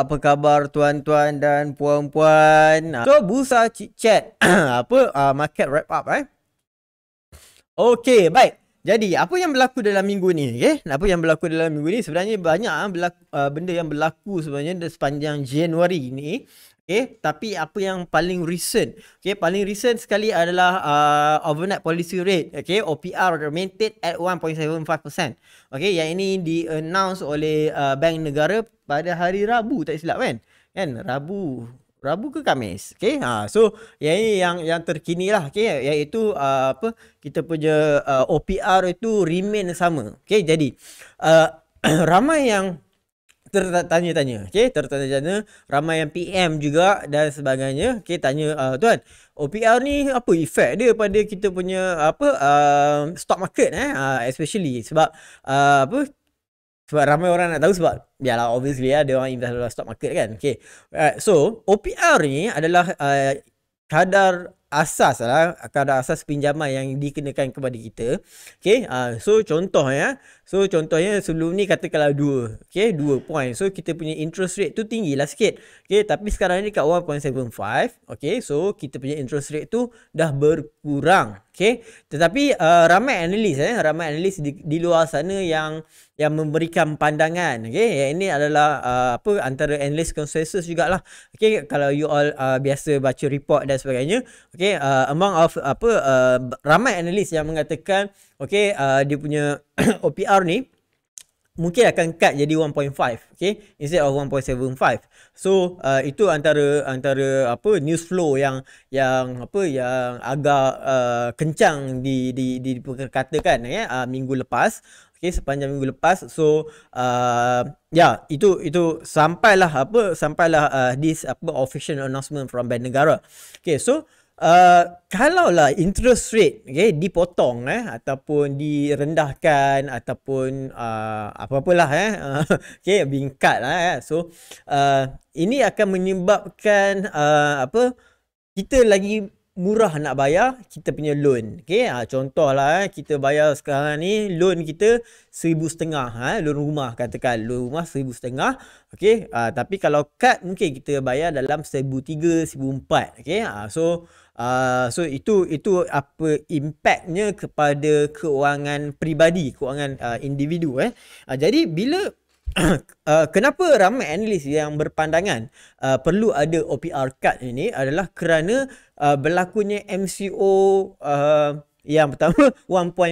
Apa khabar tuan-tuan dan puan-puan? Ah, so, busa chit-chat. apa? Uh, market wrap up eh. Okay, baik. Jadi, apa yang berlaku dalam minggu ni? Okay? Apa yang berlaku dalam minggu ni? Sebenarnya banyak uh, berlaku, uh, benda yang berlaku sebenarnya sepanjang Januari ni. Okay, tapi apa yang paling recent? Okay, paling recent sekali adalah uh, overnight policy rate. Okay, OPR maintained at 1.75%. Okay, yang ini di announce oleh uh, Bank Negara pada hari Rabu tak silap kan? Kan, Rabu. Rabu ke Kamis. Okay, ha, so yang ini yang, yang terkini lah. Okay, iaitu uh, apa kita punya uh, OPR itu remain sama. Okay, jadi uh, ramai yang tertanya-tanya. Okey, tertanya-tanya ramai yang PM juga dan sebagainya. Okey, tanya uh, tuan, OPR ni apa efek dia pada kita punya apa uh, stock market eh uh, especially sebab uh, apa sebab ramai orang nak tahu sebab biarlah obviously ya dia orang invest dalam stock market kan. Okey. So, OPR ni adalah uh, kadar asas lah kadar asas pinjaman yang dikenakan kepada kita okey uh, ah, so contoh ya so contohnya sebelum ni katakanlah 2 okey 2 point so kita punya interest rate tu tinggi lah sikit okey tapi sekarang ni kat 1.75 okey so kita punya interest rate tu dah berkurang Okay. Tetapi uh, ramai analis eh, ramai analis di, di luar sana yang yang memberikan pandangan. Okay. Yang ini adalah uh, apa antara analis consensus jugalah. Okay. Kalau you all uh, biasa baca report dan sebagainya. Okay. Uh, among of apa uh, ramai analis yang mengatakan okay uh, dia punya OPR ni mungkin akan cut jadi 1.5 okay instead of 1.75 so uh, itu antara antara apa news flow yang yang apa yang agak uh, kencang di di di perkatakan ya eh, uh, minggu lepas okay sepanjang minggu lepas so uh, ya yeah, itu itu sampailah apa sampailah uh, this apa official announcement from bank negara okay so uh, Uh, kalau lah interest rate okay, dipotong eh ataupun direndahkan ataupun uh, apa-apalah eh okay, bingkat lah eh. so uh, ini akan menyebabkan uh, apa kita lagi murah nak bayar kita punya loan okay, uh, contohlah eh, kita bayar sekarang ni loan kita seribu setengah eh, loan rumah katakan loan rumah seribu setengah okay, uh, tapi kalau cut mungkin kita bayar dalam seribu tiga, seribu empat okay, uh, so Ah, so itu itu apa impactnya kepada keuangan peribadi, keuangan uh, ah, individu eh. Uh, jadi bila uh, kenapa ramai analis yang berpandangan uh, perlu ada OPR card ini adalah kerana uh, berlakunya MCO uh, yang pertama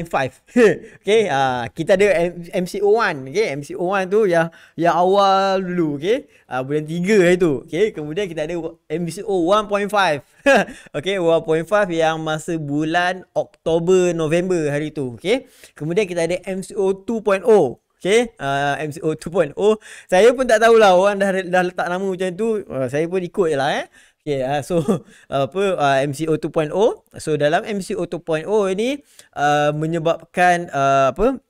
1.5. okay uh, kita ada MCO1. Okay MCO1 tu yang yang awal dulu okay uh, bulan hari itu. Okay kemudian kita ada MCO 1.5. okay 1.5 yang masa bulan Oktober November hari itu. Okay kemudian kita ada MCO 2.0. Okay, uh, MCO 2.0 Saya pun tak tahulah orang dah, dah letak nama macam tu uh, Saya pun ikut je lah eh Okay, uh, ah, so apa uh, MCO 2.0. So dalam MCO 2.0 ini uh, menyebabkan uh, apa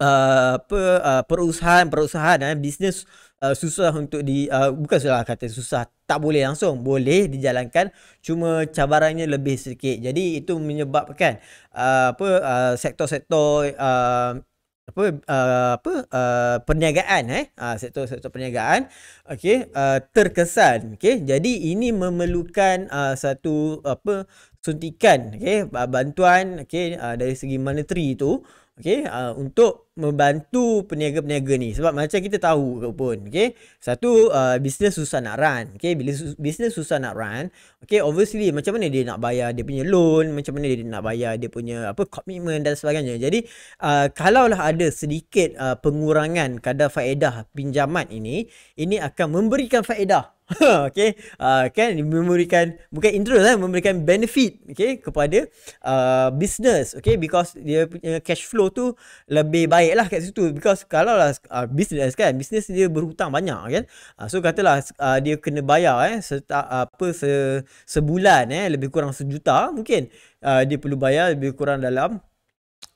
uh, apa uh, perusahaan perusahaan eh, bisnes uh, susah untuk di uh, bukan salah kata susah tak boleh langsung boleh dijalankan cuma cabarannya lebih sedikit. Jadi itu menyebabkan uh, apa uh, sektor-sektor uh, apa uh, apa uh, perniagaan eh uh, sektor sektor perniagaan okey uh, terkesan okey jadi ini memerlukan uh, satu apa suntikan okey bantuan okey uh, dari segi monetary tu okey uh, untuk membantu peniaga-peniaga ni sebab macam kita tahu pun okey satu uh, bisnes susah nak run okey bila su- bisnes susah nak run okey obviously macam mana dia nak bayar dia punya loan macam mana dia nak bayar dia punya apa commitment dan sebagainya jadi uh, kalaulah ada sedikit uh, pengurangan kadar faedah pinjaman ini ini akan memberikan faedah okay uh, kan memberikan bukan interest lah memberikan benefit okay kepada uh, business okay because dia punya cash flow tu lebih baik lah kat situ because kalau lah uh, business kan business dia berhutang banyak kan uh, so katalah uh, dia kena bayar eh serta, apa se, sebulan eh lebih kurang sejuta mungkin uh, dia perlu bayar lebih kurang dalam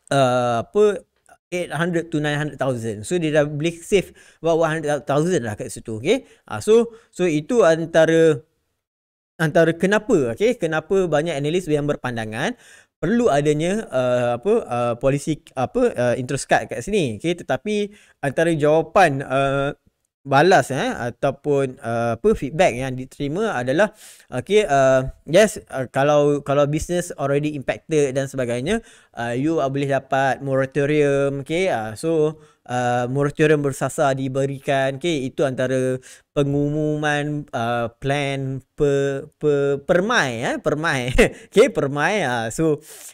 uh, apa 800 to 900,000. So dia dah beli safe about 100,000 lah kat situ. Okay. Ha, so so itu antara antara kenapa okay, kenapa banyak analis yang berpandangan perlu adanya uh, apa uh, polisi apa uh, interest cut kat sini okay? tetapi antara jawapan uh, balas eh ataupun uh, apa feedback yang diterima adalah okay uh, yes uh, kalau kalau business already impacted dan sebagainya uh, you uh, boleh dapat moratorium okay uh, so uh, moratorium bersasar diberikan. Okay, itu antara pengumuman uh, plan per, per, permai, eh? permai. okay, permai. Uh. So,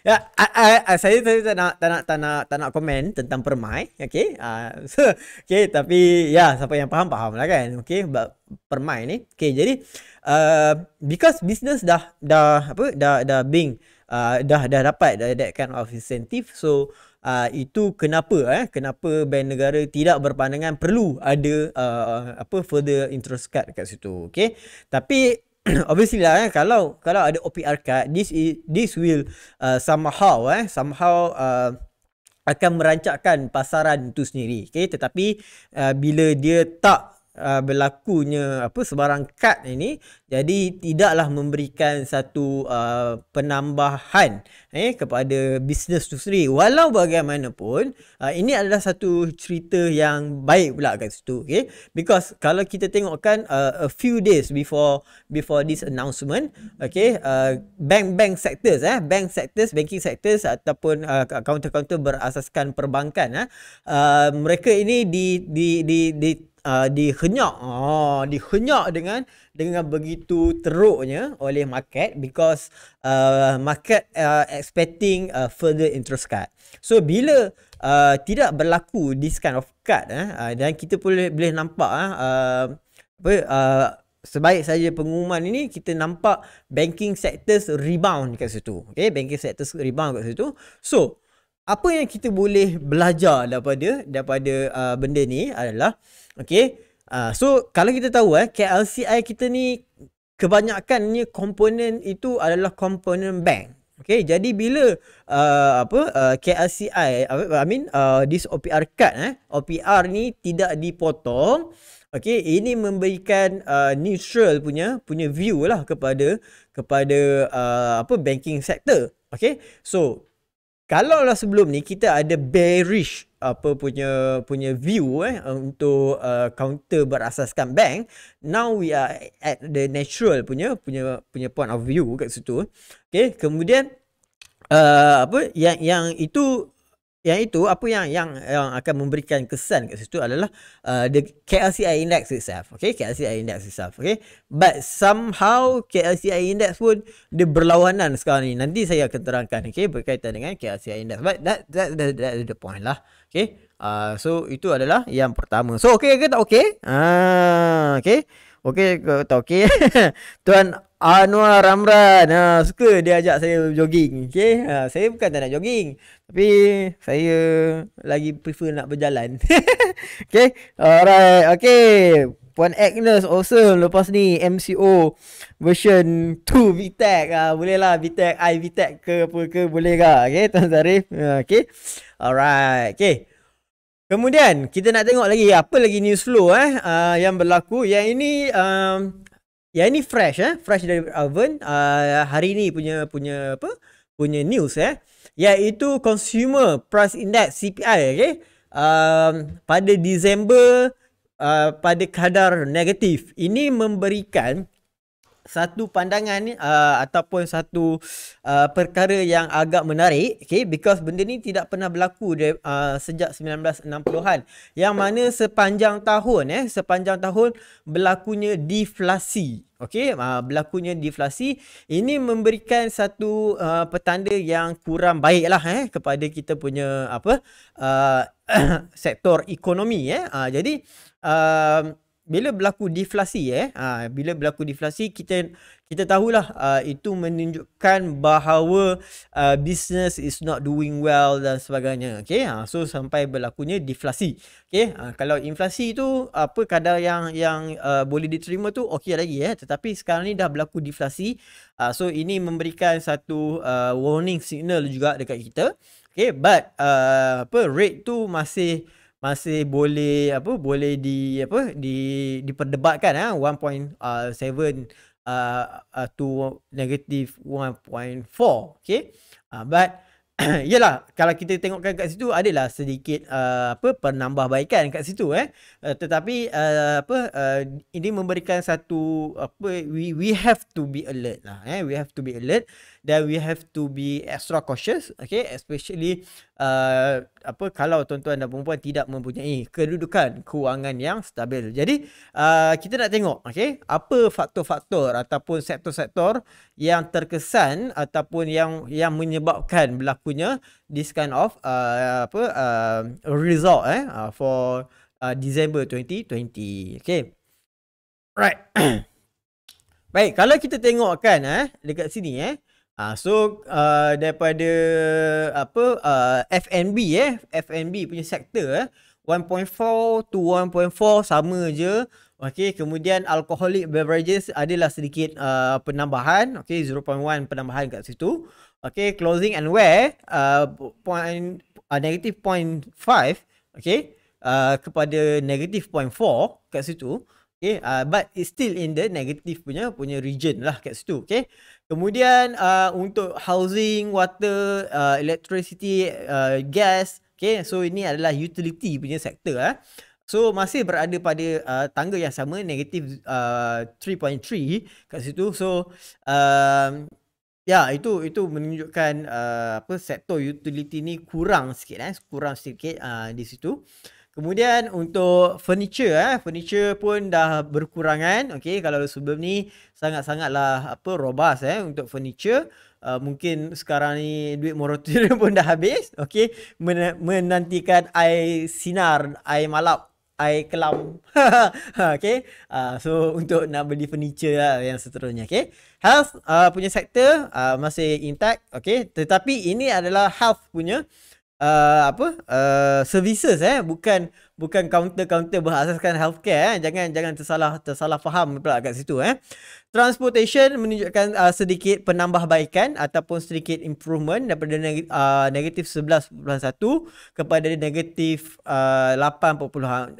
ya, uh, uh, uh, saya, saya tak nak tak nak tak nak tak nak komen tentang permai. Okay, uh, ah, so, okay, tapi ya, yeah, siapa yang faham faham lah kan. Okay, but, permai ni. Okay, jadi uh, because business dah dah apa dah dah, dah being Uh, dah dah dapat dah that kind of incentive so uh, itu kenapa eh kenapa bank negara tidak berpandangan perlu ada uh, apa further interest card dekat situ okey tapi obviously lah eh, kalau kalau ada OPR card this is, this will uh, somehow eh somehow uh, akan merancakkan pasaran itu sendiri okey tetapi uh, bila dia tak uh, berlakunya apa sebarang kad ini jadi tidaklah memberikan satu uh, penambahan eh kepada bisnes tu sendiri walau bagaimanapun uh, ini adalah satu cerita yang baik pula kat situ okey because kalau kita tengokkan uh, a few days before before this announcement okey uh, bank bank sectors eh bank sectors banking sectors ataupun uh, counter counter berasaskan perbankan eh uh, mereka ini di di di, di uh, dihenyak oh dihenyak dengan dengan begitu teruknya oleh market because uh, market uh, expecting a uh, further interest cut so bila uh, tidak berlaku this kind of cut eh uh, dan kita boleh boleh nampak eh uh, apa uh, sebaik saja pengumuman ini kita nampak banking sectors rebound dekat situ okey banking sectors rebound dekat situ so apa yang kita boleh belajar daripada daripada uh, benda ni adalah Okay. Uh, so kalau kita tahu eh KLCI kita ni kebanyakan ni komponen itu adalah komponen bank. Okay. Jadi bila uh, apa uh, ah, KLCI I mean uh, this OPR card eh OPR ni tidak dipotong Okay, ini memberikan uh, neutral punya punya view lah kepada kepada uh, apa banking sector. Okay, so kalau lah sebelum ni kita ada bearish apa punya punya view eh untuk uh, counter berasaskan bank now we are at the natural punya punya punya point of view kat situ okey kemudian uh, apa yang yang itu yang itu apa yang yang yang akan memberikan kesan kat situ adalah uh, the KLCI index itself okay KLCI index itself okay but somehow KLCI index pun dia berlawanan sekarang ni nanti saya akan terangkan okay berkaitan dengan KLCI index but that that that, that, that the point lah okay uh, so itu adalah yang pertama so okay ke tak okay ah uh, okay Okey, tak okey. Tuan Anwar Amran ha, Suka dia ajak saya jogging okay? ha, Saya bukan tak nak jogging Tapi saya lagi prefer nak berjalan Okay Alright Okay Puan Agnes awesome Lepas ni MCO Version 2 VTEC ha, Boleh lah VTEC I VTEC ke apa ke Boleh lah Okay Tuan Zarif ha, Okay Alright Okay Kemudian kita nak tengok lagi apa lagi news flow eh uh, yang berlaku. Yang ini um, Ya ni fresh eh, fresh dari oven uh, hari ini punya punya apa? punya news eh. Yaitu consumer price index CPI okey. Um, pada Disember uh, pada kadar negatif. Ini memberikan satu pandangan ni uh, ataupun satu uh, perkara yang agak menarik okay? because benda ni tidak pernah berlaku dari, uh, sejak 1960-an yang mana sepanjang tahun eh sepanjang tahun berlakunya deflasi okey uh, berlakunya deflasi ini memberikan satu uh, petanda yang kurang baiklah eh kepada kita punya apa uh, sektor ekonomi eh uh, jadi uh, bila berlaku deflasi eh ha, bila berlaku deflasi kita kita tahulah uh, itu menunjukkan bahawa uh, business is not doing well dan sebagainya okey ha, so sampai berlakunya deflasi okey ha, kalau inflasi tu apa kadar yang yang uh, boleh diterima tu okey lagi eh tetapi sekarang ni dah berlaku deflasi uh, so ini memberikan satu uh, warning signal juga dekat kita okey but uh, apa rate tu masih masih boleh apa boleh di apa di diperdebatkan ah ha? Uh, 1.7 uh, uh, to negative 1.4 okay uh, but yelah kalau kita tengokkan kat situ adalah sedikit uh, apa penambahbaikan kat situ eh uh, tetapi uh, apa uh, ini memberikan satu apa we we have to be alert lah eh we have to be alert then we have to be extra cautious okay especially uh, apa kalau tuan-tuan dan perempuan tidak mempunyai kedudukan kewangan yang stabil jadi uh, kita nak tengok okay apa faktor-faktor ataupun sektor-sektor yang terkesan ataupun yang yang menyebabkan berlakunya this kind of uh, apa uh, result eh uh, for uh, December 2020 okay right Baik, kalau kita tengok kan eh dekat sini eh. Ah so uh, daripada apa uh, ah, FNB eh FNB punya sektor eh 1.4 to 1.4 sama je. Okey, kemudian alcoholic beverages adalah sedikit uh, penambahan. Okey, 0.1 penambahan kat situ. Okey, clothing and wear uh, point uh, negative 0.5. Okey, uh, kepada negative 0.4 kat situ. Okay, uh, but it's still in the negative punya punya region lah kat situ. Okay. Kemudian uh, untuk housing, water, uh, electricity, uh, gas. Okay, so ini adalah utility punya sektor. lah. So masih berada pada uh, tangga yang sama negatif uh, 3.3 kat situ. So um, ya itu itu menunjukkan uh, apa sektor utility ni kurang sikit eh kurang sikit uh, di situ. Uh, Kemudian untuk furniture eh furniture pun dah berkurangan okey kalau sebelum ni sangat-sangatlah apa robust eh untuk furniture uh, mungkin sekarang ni duit moratorium pun dah habis okey Men- menantikan air sinar air malap air kelam okey uh, so untuk nak beli furniture lah yang seterusnya okey health uh, punya sektor uh, masih intact okey tetapi ini adalah health punya uh, apa uh, services eh bukan bukan kaunter-kaunter berasaskan healthcare eh jangan jangan tersalah tersalah faham pula kat situ eh transportation menunjukkan uh, sedikit penambahbaikan ataupun sedikit improvement daripada neg- uh, negatif 11.1 kepada negatif uh, 8.4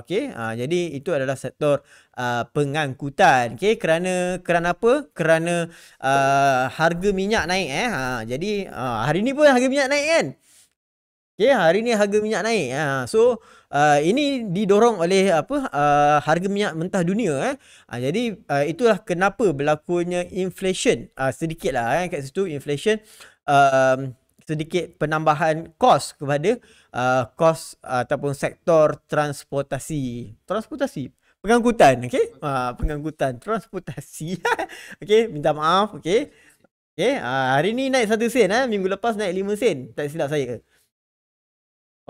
okey uh, jadi itu adalah sektor uh, pengangkutan okey kerana kerana apa kerana uh, harga minyak naik eh uh, jadi uh, hari ni pun harga minyak naik kan Okay, hari ni harga minyak naik. Ha. So, uh, ini didorong oleh apa uh, harga minyak mentah dunia. Eh. Ha, jadi, uh, itulah kenapa berlakunya inflation. Uh, sedikit lah eh, kat situ inflation. Um, sedikit penambahan kos kepada uh, kos uh, uh, ataupun sektor transportasi. Transportasi? Pengangkutan, okay? Uh, ha, pengangkutan, transportasi. okay, minta maaf. Okay, okay uh, ha, hari ni naik satu sen. Eh. Minggu lepas naik lima sen. Tak silap saya.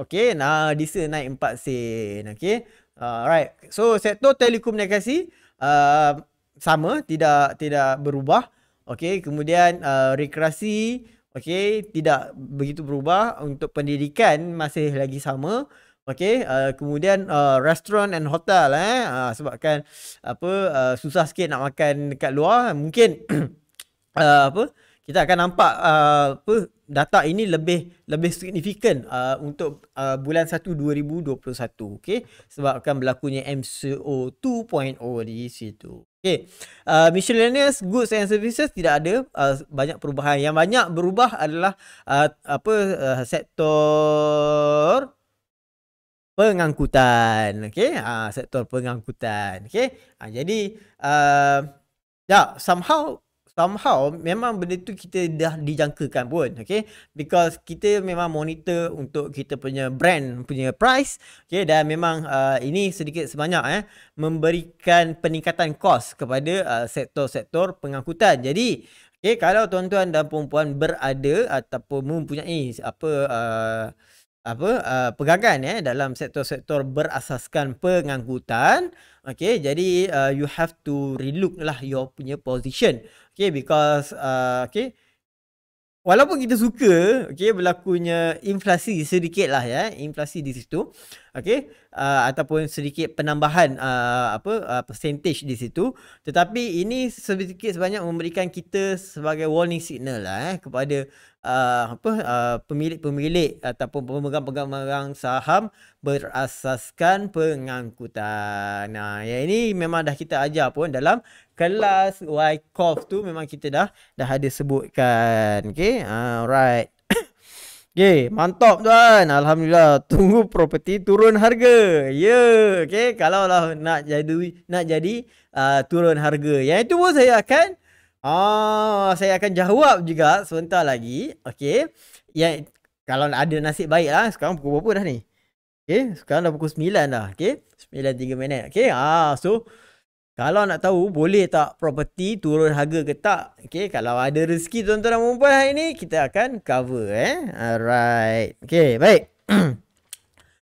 Okay, nah DISA naik 4 sen. Okay, uh, alright. So sektor telekomunikasi uh, sama, tidak tidak berubah. Okay, kemudian uh, rekreasi, okay, tidak begitu berubah. Untuk pendidikan masih lagi sama. Okay, uh, kemudian uh, restoran and hotel eh, uh, sebabkan apa uh, susah sikit nak makan dekat luar. Mungkin uh, apa? Uh, kita akan nampak uh, apa data ini lebih lebih signifikan uh, untuk uh, bulan 1 2021 okey sebab akan berlakunya MCO 2.0 di situ okey uh, miscellaneous goods and services tidak ada uh, banyak perubahan yang banyak berubah adalah uh, apa uh, sektor pengangkutan okey uh, sektor pengangkutan okey uh, jadi uh, ya yeah, somehow somehow memang benda tu kita dah dijangkakan pun okay because kita memang monitor untuk kita punya brand punya price okay dan memang uh, ini sedikit sebanyak eh memberikan peningkatan kos kepada uh, sektor-sektor pengangkutan jadi okay kalau tuan-tuan dan puan-puan berada ataupun mempunyai apa uh, apa uh, pegangan eh dalam sektor-sektor berasaskan pengangkutan okey jadi uh, you have to relook lah your punya position okey because uh, okey walaupun kita suka okey berlakunya inflasi sedikit lah ya inflasi di situ Okay, uh, ah, ataupun sedikit penambahan uh, apa uh, percentage di situ tetapi ini sedikit sebanyak memberikan kita sebagai warning signal lah eh kepada uh, apa uh, pemilik-pemilik ataupun pemegang-pemegang saham berasaskan pengangkutan. Nah, ya ini memang dah kita ajar pun dalam kelas Wyckoff tu memang kita dah dah ada sebutkan. Okey. Alright. Okay, mantap tuan. Alhamdulillah. Tunggu properti turun harga. Ya, yeah, okay. Kalau lah nak jadi, nak jadi uh, turun harga. Yang itu pun saya akan, uh, saya akan jawab juga sebentar lagi. Okay. Yang, kalau ada nasib baik lah. Sekarang pukul berapa dah ni? Okay, sekarang dah pukul 9 dah. Okay, Sembilan tiga minit. Okay, ah, so... Kalau nak tahu boleh tak property turun harga ke tak. Okay, kalau ada rezeki tuan-tuan dan perempuan hari ni, kita akan cover eh. Alright. Okay, baik.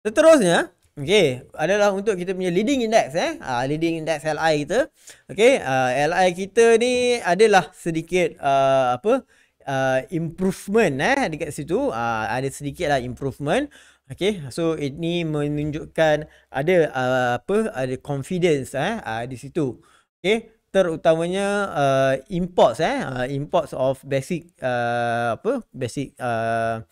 Seterusnya, okay, adalah untuk kita punya leading index eh. Uh, leading index LI kita. Okay, uh, ah, LI kita ni adalah sedikit uh, apa uh, improvement eh dekat situ. Uh, ada sedikit lah improvement. Okay, so ini menunjukkan ada uh, apa, ada confidence eh, uh, di situ. Okay, terutamanya uh, imports eh, uh, imports of basic uh, apa, basic uh,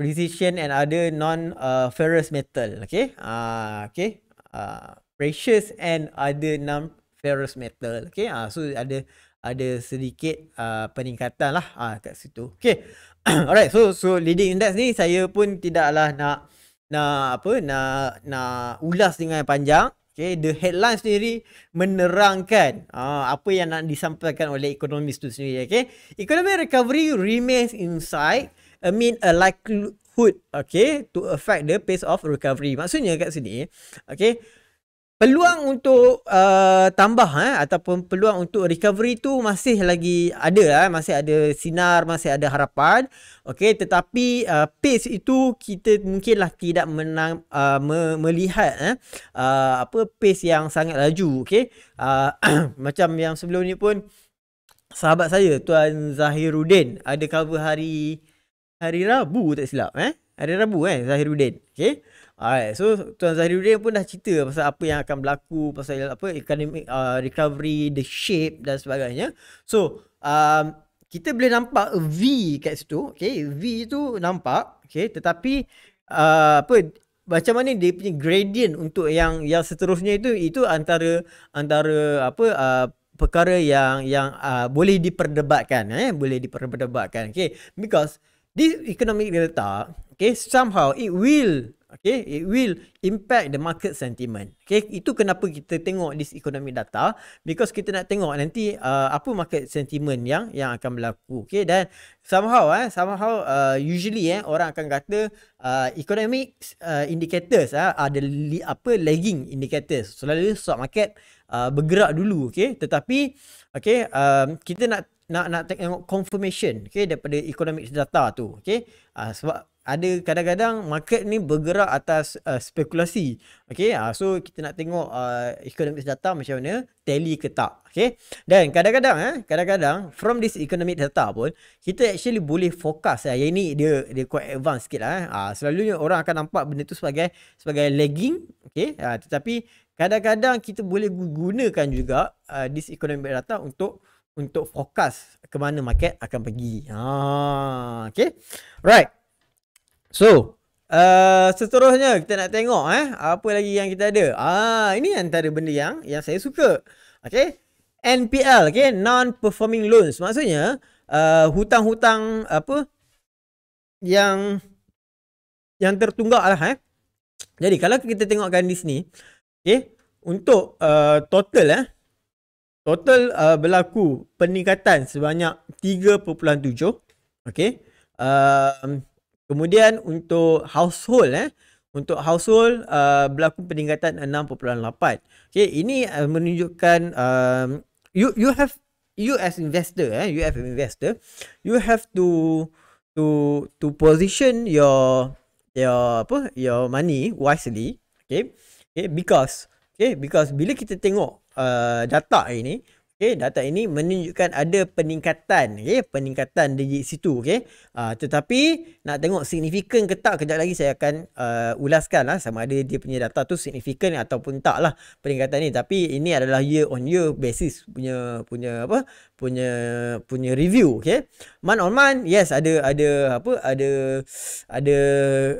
precision and other non-ferrous uh, metal. Okay, uh, okay, uh, precious and other non-ferrous metal. Okay, uh, so ada ada sedikit uh, peningkatan lah uh, kat situ. Okay. Alright, so so leading index ni saya pun tidaklah nak nak apa nak nak ulas dengan panjang. Okay, the headline sendiri menerangkan uh, apa yang nak disampaikan oleh ekonomis tu sendiri. Okay, economic recovery remains inside I mean a likelihood okay to affect the pace of recovery. Maksudnya kat sini, okay, peluang untuk uh, tambah eh, ataupun peluang untuk recovery tu masih lagi ada eh, masih ada sinar masih ada harapan okey tetapi uh, pace itu kita mungkinlah tidak menang, uh, me- melihat eh, uh, apa pace yang sangat laju okey uh, macam yang sebelum ni pun sahabat saya tuan Zahiruddin ada cover hari hari Rabu tak silap eh hari Rabu eh Zahiruddin okey Alright, so Tuan Zahiruddin pun dah cerita pasal apa yang akan berlaku, pasal apa economic uh, recovery, the shape dan sebagainya. So, um, kita boleh nampak V kat situ. Okay, V tu nampak. Okay, tetapi uh, apa macam mana dia punya gradient untuk yang yang seterusnya itu itu antara antara apa uh, perkara yang yang uh, boleh diperdebatkan eh boleh diperdebatkan okey because this economic data, okay, somehow it will, okay, it will impact the market sentiment. Okay, itu kenapa kita tengok this economic data because kita nak tengok nanti uh, apa market sentiment yang yang akan berlaku. Okay, dan somehow eh, somehow uh, usually eh, orang akan kata uh, economic uh, indicators eh, ada li, apa lagging indicators. Selalu stock market uh, bergerak dulu. Okay, tetapi okay, um, kita nak nak nak tengok confirmation okey daripada economic data tu okey uh, sebab ada kadang-kadang market ni bergerak atas uh, spekulasi okey uh, so kita nak tengok uh, economic data macam mana tally ke tak okey dan kadang-kadang eh kadang-kadang from this economic data pun kita actually boleh fokus eh. yang ini dia dia quite advance sikit lah, eh uh, selalunya orang akan nampak benda tu sebagai sebagai lagging okey uh, tetapi kadang-kadang kita boleh gunakan juga uh, this economic data untuk untuk fokus ke mana market akan pergi. Ha, okay. Right. So, uh, seterusnya kita nak tengok eh, apa lagi yang kita ada. Ah, ini antara benda yang yang saya suka. Okay. NPL, okay. Non-performing loans. Maksudnya, uh, hutang-hutang apa yang yang tertunggak lah eh. Jadi kalau kita tengokkan di sini, okay, untuk uh, total eh, total uh, berlaku peningkatan sebanyak 3.7 okey uh, kemudian untuk household eh untuk household uh, berlaku peningkatan 6.8 okey ini uh, menunjukkan um, you you have you as investor eh you as investor you have to to to position your your apa your money wisely okay okay because okay because bila kita tengok Uh, data ini okey data ini menunjukkan ada peningkatan okey peningkatan di situ okey uh, ah, tetapi nak tengok signifikan ke tak kejap lagi saya akan uh, ulaskan lah sama ada dia punya data tu signifikan ataupun tak lah peningkatan ini. tapi ini adalah year on year basis punya punya apa punya punya review okey man on man yes ada ada apa ada ada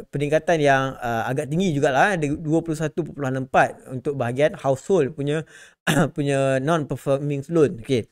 peningkatan yang uh, agak tinggi jugalah ada 21.64 untuk bahagian household punya punya non-performing loan. Okay.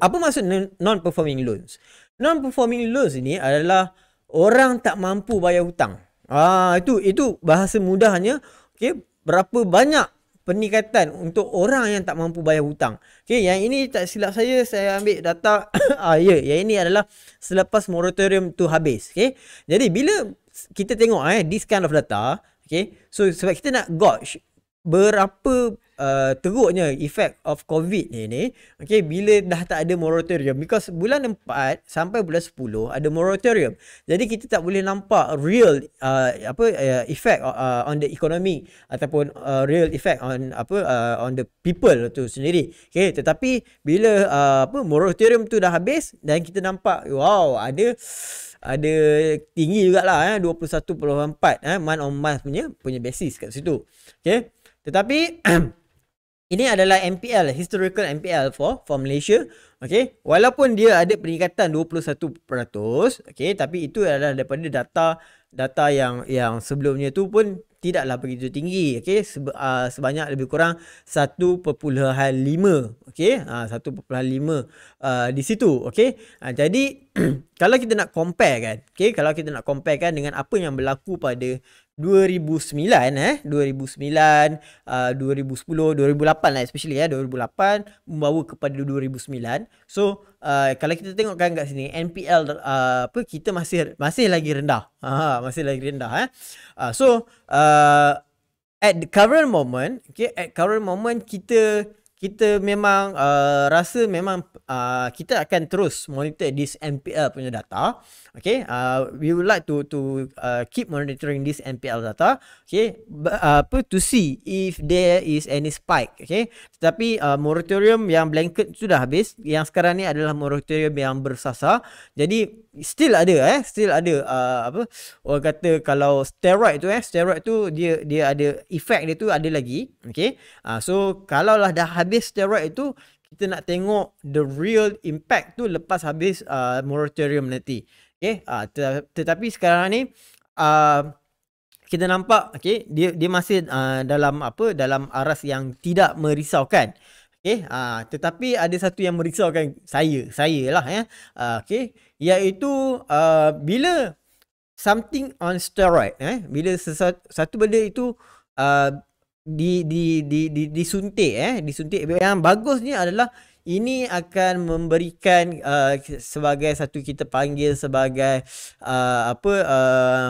Apa maksud non-performing loans? Non-performing loans ini adalah orang tak mampu bayar hutang. Ah itu itu bahasa mudahnya. Okay. Berapa banyak peningkatan untuk orang yang tak mampu bayar hutang. Okey, yang ini tak silap saya saya ambil data ah ya, yeah, yang ini adalah selepas moratorium tu habis, okey. Jadi bila kita tengok eh this kind of data, okey. So sebab kita nak gauge berapa uh, teruknya effect of covid ni ni okey bila dah tak ada moratorium because bulan 4 sampai bulan 10 ada moratorium jadi kita tak boleh nampak real uh, apa uh, effect uh, on the economy ataupun uh, real effect on apa uh, on the people tu sendiri okey tetapi bila uh, apa moratorium tu dah habis dan kita nampak wow ada ada tinggi jugaklah eh 21.4 eh month on month punya punya basis kat situ okey tetapi ini adalah MPL, historical MPL for for Malaysia. Okay, walaupun dia ada peningkatan 21%, okay, tapi itu adalah daripada data data yang yang sebelumnya tu pun tidaklah begitu tinggi okey Seb, uh, ah, sebanyak lebih kurang 1.5 okey uh, 1.5 uh, di situ okey uh, ah, jadi kalau kita nak compare kan okey kalau kita nak compare kan dengan apa yang berlaku pada 2009 eh 2009 uh, 2010 2008 lah especially ya eh, 2008 membawa kepada 2009 so uh, kalau kita tengok kan, kat sini NPL uh, apa kita masih masih lagi rendah ha masih lagi rendah eh uh, so uh, at the current moment okay at current moment kita kita memang uh, rasa memang uh, kita akan terus monitor this MPL punya data. Okay, uh, we would like to to uh, keep monitoring this MPL data. Okay, uh, apa uh, to see if there is any spike. Okay, tetapi uh, moratorium yang blanket sudah habis. Yang sekarang ni adalah moratorium yang bersasa. Jadi still ada eh, still ada uh, apa orang kata kalau steroid tu eh, steroid tu dia dia ada effect dia tu ada lagi. Okay, uh, so lah dah habis steroid itu kita nak tengok the real impact tu lepas habis uh, moratorium nanti. Okay, uh, ter- tetapi sekarang ni uh, kita nampak okay, dia, dia masih uh, dalam apa dalam aras yang tidak merisaukan. Okay, uh, tetapi ada satu yang merisaukan saya, saya lah ya. Uh, okay, iaitu uh, bila something on steroid, eh, bila sesuatu, satu benda itu uh, di di di di disuntik eh disuntik yang bagusnya adalah ini akan memberikan uh, sebagai satu kita panggil sebagai uh, apa uh,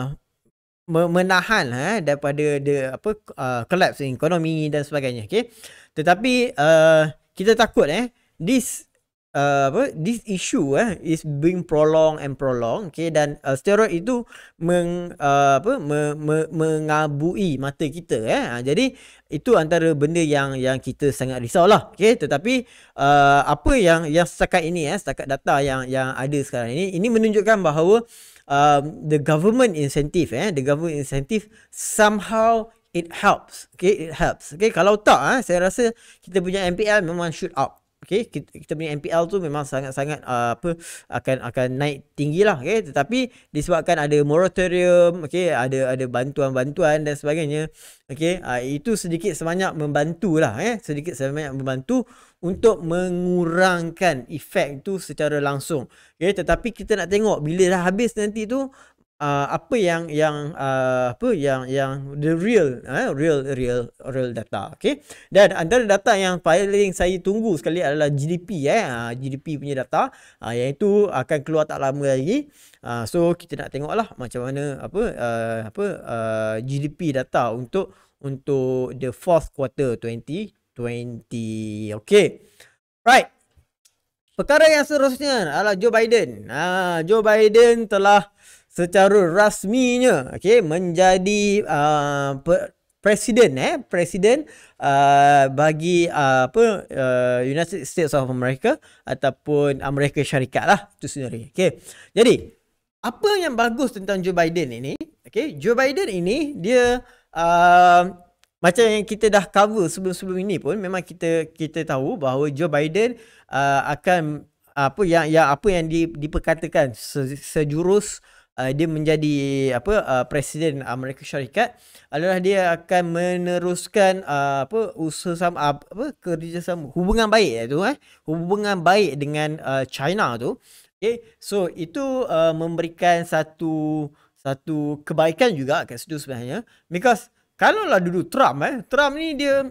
menahan eh daripada the, apa uh, collapse ekonomi dan sebagainya okey tetapi uh, kita takut eh this Uh, apa this issue eh is being prolonged and prolonged okay dan uh, steroid itu meng uh, apa me, me, mengabui mata kita eh ha, jadi itu antara benda yang yang kita sangat risau lah, okey tetapi uh, apa yang yang setakat ini eh setakat data yang yang ada sekarang ini ini menunjukkan bahawa uh, the government incentive eh the government incentive somehow it helps okay it helps okay kalau tak eh, saya rasa kita punya MPL memang shoot up Okay, kita punya NPL tu memang sangat-sangat uh, apa akan akan naik tinggi lah. Okay, tetapi disebabkan ada moratorium, okay, ada ada bantuan-bantuan dan sebagainya. Okay, uh, itu sedikit sebanyak membantu lah. Eh, sedikit sebanyak membantu untuk mengurangkan efek tu secara langsung. Okay, tetapi kita nak tengok bila dah habis nanti tu uh, apa yang yang uh, apa yang yang the real eh, real real real data okey dan antara data yang paling saya tunggu sekali adalah GDP eh ah, GDP punya data uh, yang itu akan keluar tak lama lagi uh, so kita nak tengok lah macam mana apa uh, apa uh, GDP data untuk untuk the fourth quarter 2020 okey right Perkara yang seterusnya adalah Joe Biden. Ah, Joe Biden telah secara rasminya okey menjadi uh, presiden eh presiden uh, bagi uh, apa uh, United States of America ataupun Amerika Syarikat lah itu sendiri okey jadi apa yang bagus tentang Joe Biden ini okey Joe Biden ini dia uh, macam yang kita dah cover sebelum-sebelum ini pun memang kita kita tahu bahawa Joe Biden uh, akan apa yang yang apa yang di, diperkatakan sejurus uh, dia menjadi apa uh, presiden Amerika Syarikat adalah dia akan meneruskan uh, apa usaha sama uh, apa kerjasama hubungan baik itu, eh, eh hubungan baik dengan uh, China tu okey so itu uh, memberikan satu satu kebaikan juga kat situ sebenarnya because kalau lah dulu Trump eh Trump ni dia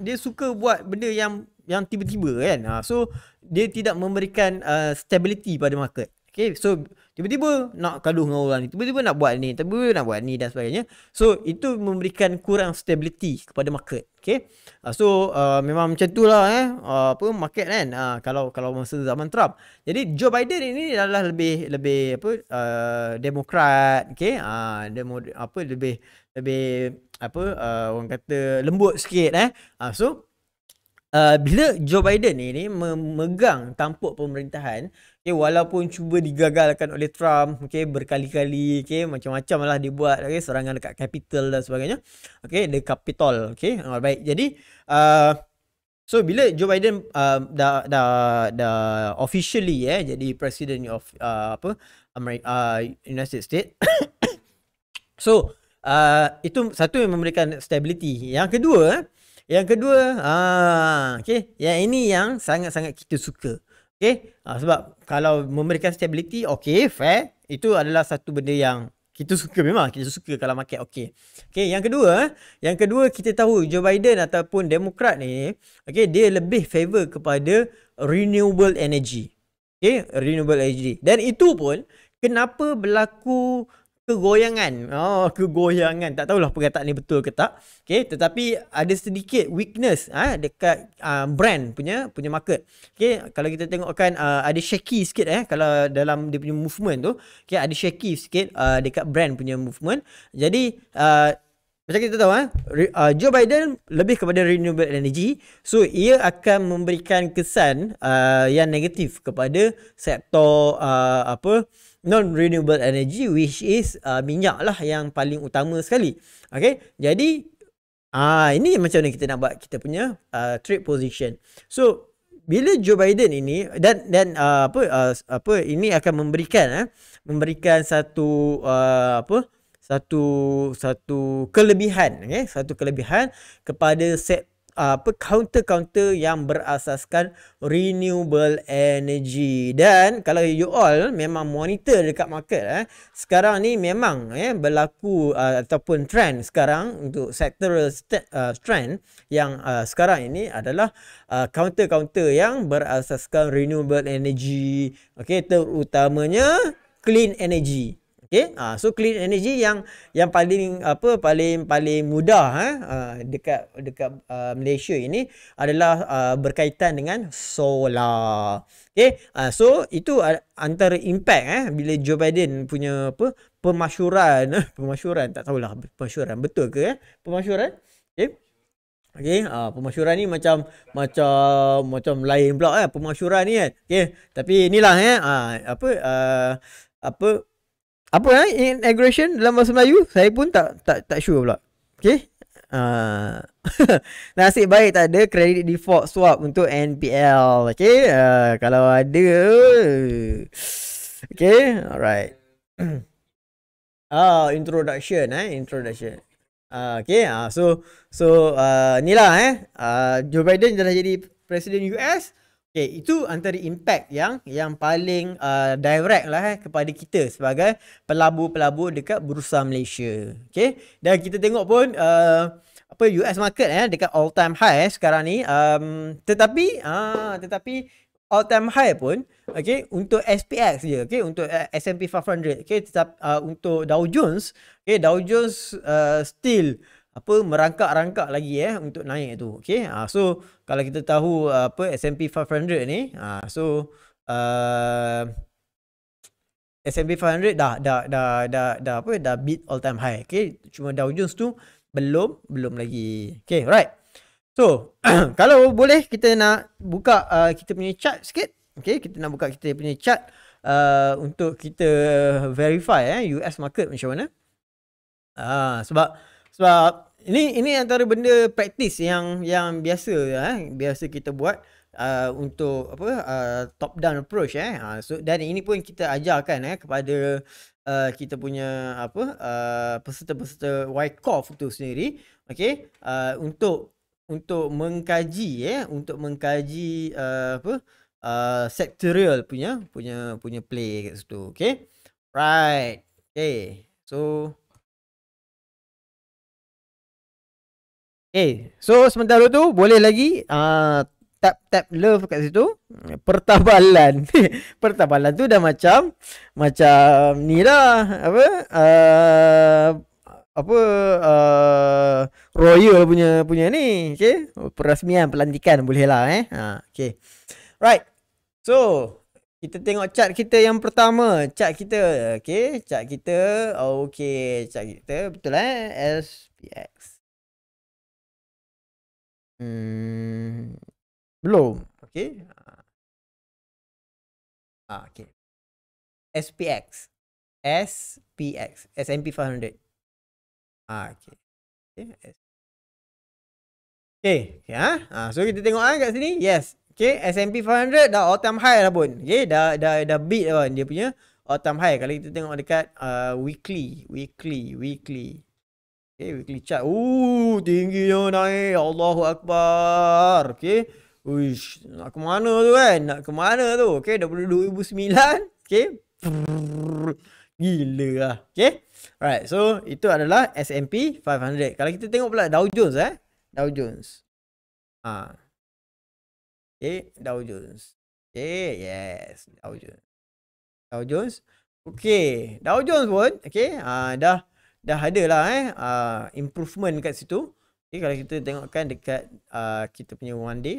dia suka buat benda yang yang tiba-tiba kan uh, so dia tidak memberikan uh, stability pada market okey so Tiba-tiba nak kaduh dengan orang ni. Tiba-tiba nak buat ni. Tiba-tiba nak buat ni dan sebagainya. So, itu memberikan kurang stability kepada market. Okay. Ah, so, uh, memang macam tu lah eh. Uh, apa market kan. Uh, kalau kalau masa zaman Trump. Jadi, Joe Biden ini adalah lebih lebih apa uh, demokrat. Okay. Uh, demo, apa lebih lebih apa uh, orang kata lembut sikit eh. Uh, so, uh, bila Joe Biden ni, ni memegang tampuk pemerintahan okay, walaupun cuba digagalkan oleh Trump okay, berkali-kali okay, macam-macam lah dia buat okay, serangan dekat Capitol dan sebagainya okay, the Capitol, okay. Oh, baik. jadi uh, So bila Joe Biden uh, dah dah dah officially ya eh, jadi president of uh, apa Amerika uh, United States. so uh, itu satu yang memberikan stability. Yang kedua eh, yang kedua, ah, okay. yang ini yang sangat-sangat kita suka. Okay. Ah, sebab kalau memberikan stability, okay, fair. Itu adalah satu benda yang kita suka memang. Kita suka kalau market, okay. okay. Yang kedua, eh, yang kedua kita tahu Joe Biden ataupun Demokrat ni, okay, dia lebih favor kepada renewable energy. Okay, renewable energy. Dan itu pun, kenapa berlaku kegoyangan. Oh, kegoyangan. Tak tahulah perkataan ni betul ke tak. Okay, tetapi ada sedikit weakness ah ha, dekat uh, brand punya punya market. Okay, kalau kita tengokkan uh, ada shaky sikit eh. Kalau dalam dia punya movement tu. Okay, ada shaky sikit uh, dekat brand punya movement. Jadi, uh, macam kita tahu, eh, uh, Joe Biden lebih kepada renewable energy. So, ia akan memberikan kesan uh, yang negatif kepada sektor uh, apa non-renewable energy which is uh, minyak lah yang paling utama sekali. Okay, jadi uh, ini macam mana kita nak buat kita punya trade position. So, bila Joe Biden ini dan dan uh, apa uh, apa ini akan memberikan uh, memberikan satu uh, apa satu satu kelebihan okay? satu kelebihan kepada set apa counter counter yang berasaskan renewable energy dan kalau you all memang monitor dekat market eh sekarang ni memang eh berlaku uh, ataupun trend sekarang untuk sectoral uh, trend yang uh, sekarang ini adalah uh, counter counter yang berasaskan renewable energy okey terutamanya clean energy Okey, ha, so clean energy yang yang paling apa paling paling mudah eh ha, ah, dekat dekat uh, Malaysia ini adalah uh, berkaitan dengan solar. Okey, ha, so itu uh, antara impact eh bila Joe Biden punya apa pemasyuran eh, pemasyuran tak tahulah pemasyuran betul ke eh pemasyuran. Okey. Okey, ha, pemasyuran ni macam macam macam lain pula eh pemasyuran ni kan. Eh. Okey, tapi inilah eh ha, apa uh, apa apa eh integration dalam bahasa Melayu saya pun tak tak tak sure pula okey uh, nasib baik tak ada credit default swap untuk NPL okey uh, kalau ada okey alright ah uh, introduction eh introduction Uh, ah, okay, uh, so so uh, ni lah eh. Uh, Joe Biden dah jadi Presiden US. Okay, itu antara impact yang yang paling uh, direct lah eh, kepada kita sebagai pelabur-pelabur dekat Bursa Malaysia. Okay, dan kita tengok pun uh, apa US market eh, dekat all time high eh, sekarang ni. Um, tetapi ah, tetapi all time high pun okay, untuk SPX je, okay, untuk S&P 500. Okay, tetap, uh, untuk Dow Jones, okay, Dow Jones uh, still apa merangkak-rangkak lagi eh untuk naik tu okey uh, so kalau kita tahu ah, apa S&P 500 ni uh, so uh, S&P 500 dah, dah dah dah dah apa dah beat all time high okey cuma Dow Jones tu belum belum lagi okey alright so kalau boleh kita nak buka uh, kita punya chart sikit okey kita nak buka kita punya chart uh, untuk kita verify eh US market macam mana ah sebab sebab ini ini antara benda praktis yang yang biasa eh biasa kita buat uh, untuk apa uh, top down approach eh. Uh, so dan ini pun kita ajarkan eh kepada uh, kita punya apa uh, peserta-peserta Wyckoff tu sendiri. Okey, uh, untuk untuk mengkaji eh untuk mengkaji uh, apa uh, sectorial punya punya punya play kat situ. Okey. Right. Okey. So Okay, eh, so sementara tu boleh lagi uh, tap tap love kat situ. Pertabalan. Pertabalan tu dah macam macam ni lah apa uh, apa uh, royal punya punya ni. okay perasmian pelantikan boleh lah eh. uh, ha, okey. Right. So, kita tengok chat kita yang pertama. chat kita. okay chat kita. okay chat kita betul eh SPX. Hmm, belum. Okay. Ah, okay. SPX. SPX. S&P 500. Ah, okay. Okay. Okay. Ya. Ah, so kita tengok ah kat sini. Yes. Okay, S&P 500 dah all time high dah pun. Okay, dah dah dah beat lah pun dia punya all high. Kalau kita tengok dekat uh, weekly, weekly, weekly. Okay, weekly chart. Ooh, tinggi yang naik. Allahu Akbar. Okay. Uish, nak ke mana tu kan? Nak ke mana tu? Okay, 2009. Okay. gila lah. Okay. Alright, so itu adalah S&P 500. Kalau kita tengok pula Dow Jones eh. Dow Jones. Ha. Okay, Dow Jones. Okay, yes. Dow Jones. Dow Jones. Okay, Dow Jones pun. Okay, ha, dah dah ada lah eh uh, improvement kat situ. Okay, eh, kalau kita tengokkan dekat uh, kita punya one day.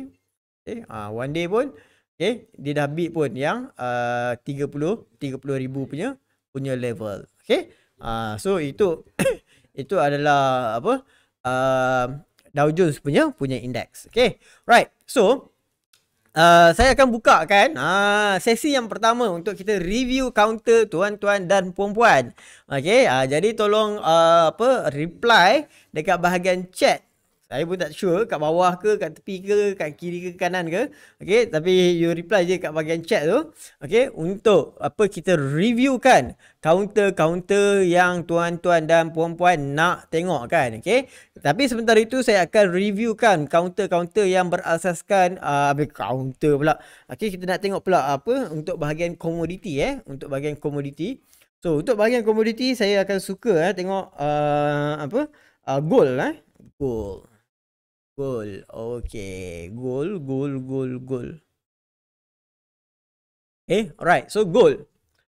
Okay, uh, eh, ah, one day pun okay, eh, dia dah beat pun yang uh, 30 30 ribu punya punya level. Okay. Uh, so itu itu adalah apa uh, Dow Jones punya punya index. Okay. Right. So Uh, saya akan buka kan uh, ah, sesi yang pertama untuk kita review counter tuan-tuan dan puan-puan. Okey, uh, jadi tolong uh, apa reply dekat bahagian chat saya pun tak sure kat bawah ke, kat tepi ke, kat kiri ke, kanan ke. Okay, tapi you reply je kat bahagian chat tu. Okay, untuk apa kita reviewkan counter-counter yang tuan-tuan dan puan-puan nak tengok kan. Okay, tapi sebentar itu saya akan reviewkan counter-counter yang berasaskan uh, ah, counter pula. Okay, kita nak tengok pula apa untuk bahagian komoditi eh. Untuk bahagian komoditi. So, untuk bahagian komoditi saya akan suka eh, tengok uh, apa uh, gold eh. Gold. Goal. Okay. Goal, goal, goal, goal. Okay, eh, alright. So, goal.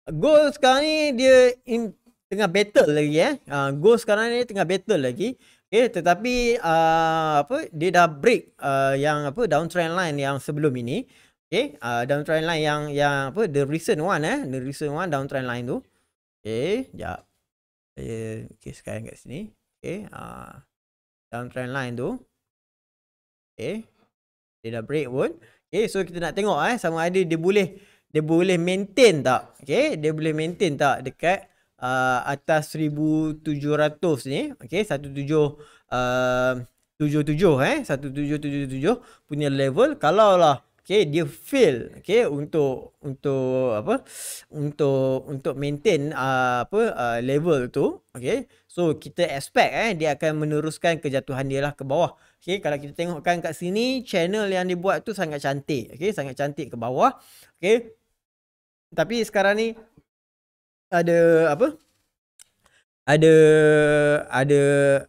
Goal sekarang ni dia in, tengah battle lagi eh. Uh, ah, goal sekarang ni tengah battle lagi. Okay, eh, tetapi uh, apa dia dah break uh, yang apa downtrend line yang sebelum ini. Okay, eh, uh, downtrend line yang yang apa the recent one eh. The recent one downtrend line tu. Okay, jap. Saya okay, sekarang kat sini. Okay, uh, downtrend line tu. Okay. Eh? Dia dah break pun. Okay. Eh, so kita nak tengok eh. Sama ada dia boleh. Dia boleh maintain tak. Okay. Dia boleh maintain tak dekat. Uh, atas 1700 ni. Okay. 17. Uh, tujuh eh tujuh punya level kalau lah okay dia fail okay untuk untuk apa untuk untuk maintain uh, apa uh, level tu okay so kita expect eh dia akan meneruskan kejatuhan dia lah ke bawah okay kalau kita tengokkan kat sini channel yang dibuat tu sangat cantik okay sangat cantik ke bawah okay tapi sekarang ni ada apa ada ada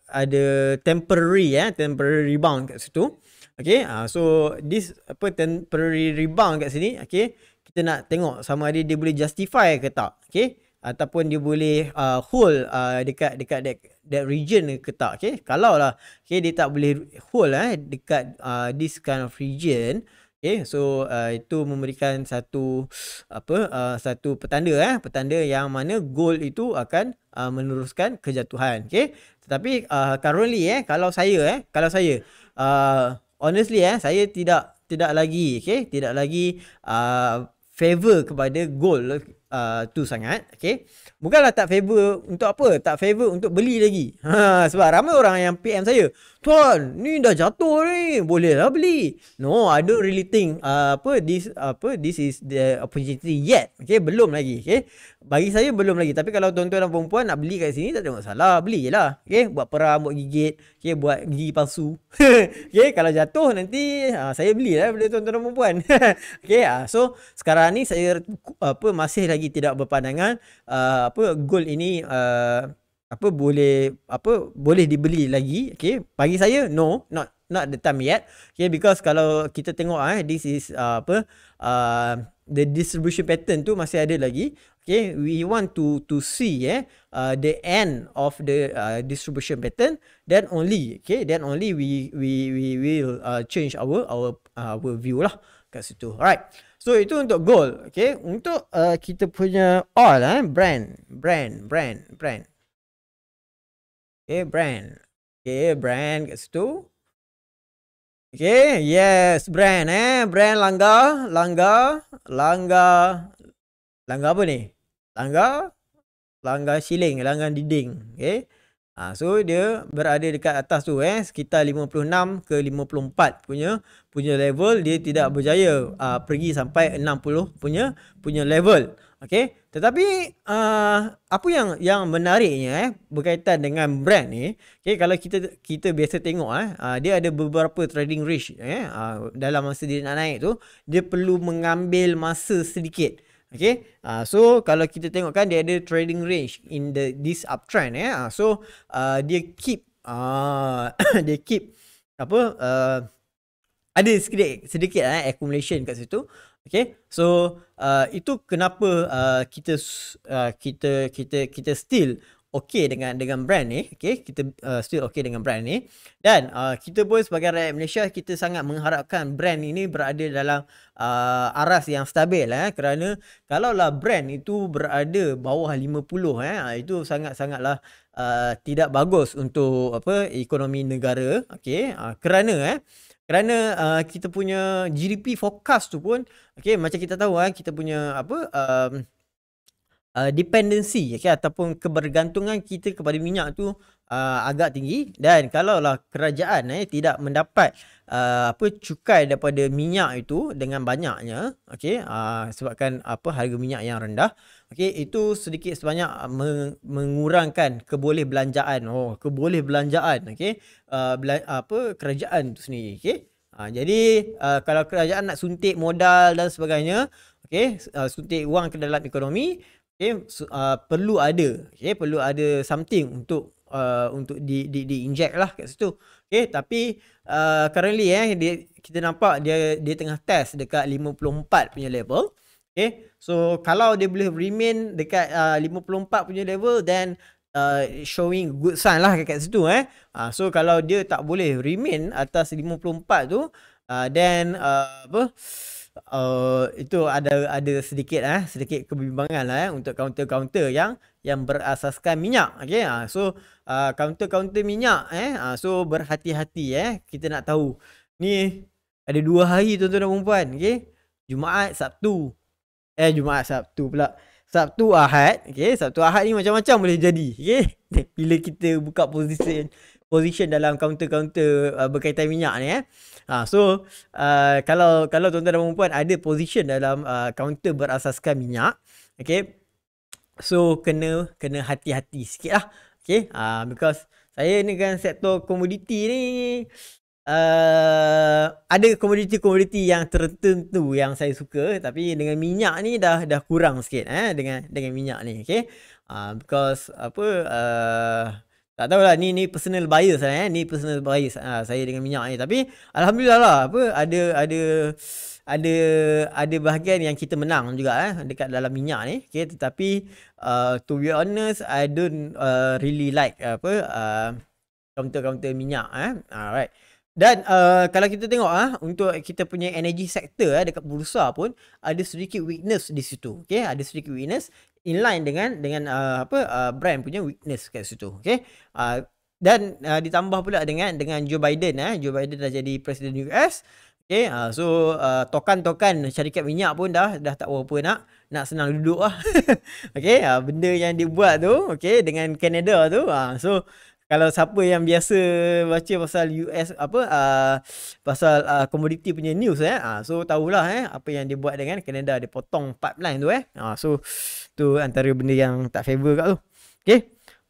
ada temporary eh temporary rebound kat situ Okay, uh, so this apa temporary rebound kat sini, okay, kita nak tengok sama ada dia boleh justify ke tak, okay, ataupun dia boleh uh, hold uh, dekat dekat that, that region ke tak, okay, kalau lah, okay, dia tak boleh hold eh, dekat uh, this kind of region, okay, so uh, itu memberikan satu apa, uh, satu petanda eh, petanda yang mana gold itu akan uh, meneruskan kejatuhan, okay, tetapi uh, currently eh, kalau saya eh, kalau saya, uh, honestly eh saya tidak tidak lagi okay, tidak lagi uh, favor kepada gol. Uh, tu sangat okay. Bukanlah tak favor untuk apa Tak favor untuk beli lagi ha, Sebab ramai orang yang PM saya Tuan ni dah jatuh ni Boleh lah beli No I don't really think uh, apa this apa this is the opportunity yet okay, Belum lagi okay. Bagi saya belum lagi Tapi kalau tuan-tuan dan perempuan nak beli kat sini Tak ada masalah Beli je lah okay. Buat peram, buat gigit okay. Buat gigi palsu okay. Kalau jatuh nanti uh, saya belilah Bila tuan-tuan dan perempuan okay, uh, ha, So sekarang ni saya apa masih lagi lagi tidak berpandangan uh, apa gold ini uh, apa boleh apa boleh dibeli lagi okey bagi saya no not not the time yet okey because kalau kita tengok eh this is uh, apa uh, the distribution pattern tu masih ada lagi okey we want to to see eh uh, the end of the uh, distribution pattern then only okey then only we we we will uh, change our our uh, our view lah kat situ. Alright. So itu untuk goal. Okay. Untuk uh, kita punya all Eh? Brand. Brand. Brand. Brand. Okay. Brand. Okay. Brand kat situ. Okay. Yes. Brand. Eh. Brand langga. Langga. Langga. Langga apa ni? Langga. Langga siling, Langga dinding. Okay. Ha, so dia berada dekat atas tu eh sekitar 56 ke 54 punya punya level dia tidak berjaya uh, pergi sampai 60 punya punya level. Okey. Tetapi uh, apa yang yang menariknya eh berkaitan dengan brand ni, okey kalau kita kita biasa tengok eh uh, dia ada beberapa trading range eh uh, dalam masa dia nak naik tu, dia perlu mengambil masa sedikit. Okay. Uh, so kalau kita tengok kan dia ada trading range in the this uptrend eh. Uh, so uh, dia keep uh, dia keep apa uh, ada sedikit sedikit eh, accumulation kat situ. Okay. So uh, itu kenapa uh, kita uh, kita kita kita still okay dengan dengan brand ni okay kita uh, still okay dengan brand ni dan uh, kita pun sebagai rakyat Malaysia kita sangat mengharapkan brand ini berada dalam uh, aras yang stabil eh kerana kalaulah brand itu berada bawah 50 eh ah, itu sangat-sangatlah uh, tidak bagus untuk apa ekonomi negara okay uh, kerana eh kerana uh, kita punya GDP forecast tu pun okay macam kita tahu eh kita punya apa um, uh, dependency okay, ataupun kebergantungan kita kepada minyak tu uh, agak tinggi dan kalaulah kerajaan eh, tidak mendapat uh, apa cukai daripada minyak itu dengan banyaknya okey uh, sebabkan apa harga minyak yang rendah okey itu sedikit sebanyak uh, meng- mengurangkan keboleh belanjaan oh keboleh belanjaan okey uh, belan- apa kerajaan tu sendiri okey Ha, uh, jadi uh, kalau kerajaan nak suntik modal dan sebagainya, okay, uh, suntik wang ke dalam ekonomi, okay, uh, eh, ah, perlu ada okay, eh, perlu ada something untuk uh, untuk di di di inject lah kat situ Okay, eh, tapi uh, currently eh dia, kita nampak dia dia tengah test dekat 54 punya level Okay, so kalau dia boleh remain dekat uh, 54 punya level then uh, showing good sign lah kat situ eh uh, so kalau dia tak boleh remain atas 54 tu uh, then uh, apa uh, itu ada ada sedikit eh sedikit kebimbangan lah eh, untuk kaunter-kaunter yang yang berasaskan minyak okey uh, so uh, kaunter-kaunter minyak eh uh, so berhati-hati eh kita nak tahu ni ada dua hari tuan-tuan dan puan-puan okey Jumaat Sabtu eh Jumaat Sabtu pula Sabtu Ahad okey Sabtu Ahad ni macam-macam boleh jadi okey bila kita buka position position dalam kaunter-kaunter uh, berkaitan minyak ni eh Ha, so uh, kalau kalau tuan-tuan dan puan ada position dalam uh, ah, counter berasaskan minyak, okay. So kena kena hati-hati sikit lah. Okay, uh, because saya ni kan sektor komoditi ni Uh, ada komoditi-komoditi yang tertentu yang saya suka tapi dengan minyak ni dah dah kurang sikit eh dengan dengan minyak ni okey uh, because apa uh, tak tahu lah ni ni personal bias lah eh ni personal bias ha, saya dengan minyak ni tapi alhamdulillah lah apa ada ada ada ada bahagian yang kita menang juga eh dekat dalam minyak ni okey tetapi uh, to be honest i don't uh, really like apa uh, counter-counter minyak eh alright dan uh, kalau kita tengok ah uh, untuk kita punya energy sector uh, dekat bursa pun ada sedikit weakness di situ okey ada sedikit weakness in line dengan dengan uh, apa uh, brand punya weakness kat situ okey uh, dan uh, ditambah pula dengan dengan Joe Biden eh Joe Biden dah jadi presiden US okey uh, so uh, tokan-tokan syarikat minyak pun dah dah tak apa nak nak senang duduk lah okey uh, benda yang dibuat tu okey dengan Canada tu uh, so kalau siapa yang biasa baca pasal US apa uh, pasal uh, komoditi punya news eh uh, so tahulah eh apa yang dibuat dengan Canada dia potong pipeline tu eh uh, so tu antara benda yang tak favor kat tu. Okay.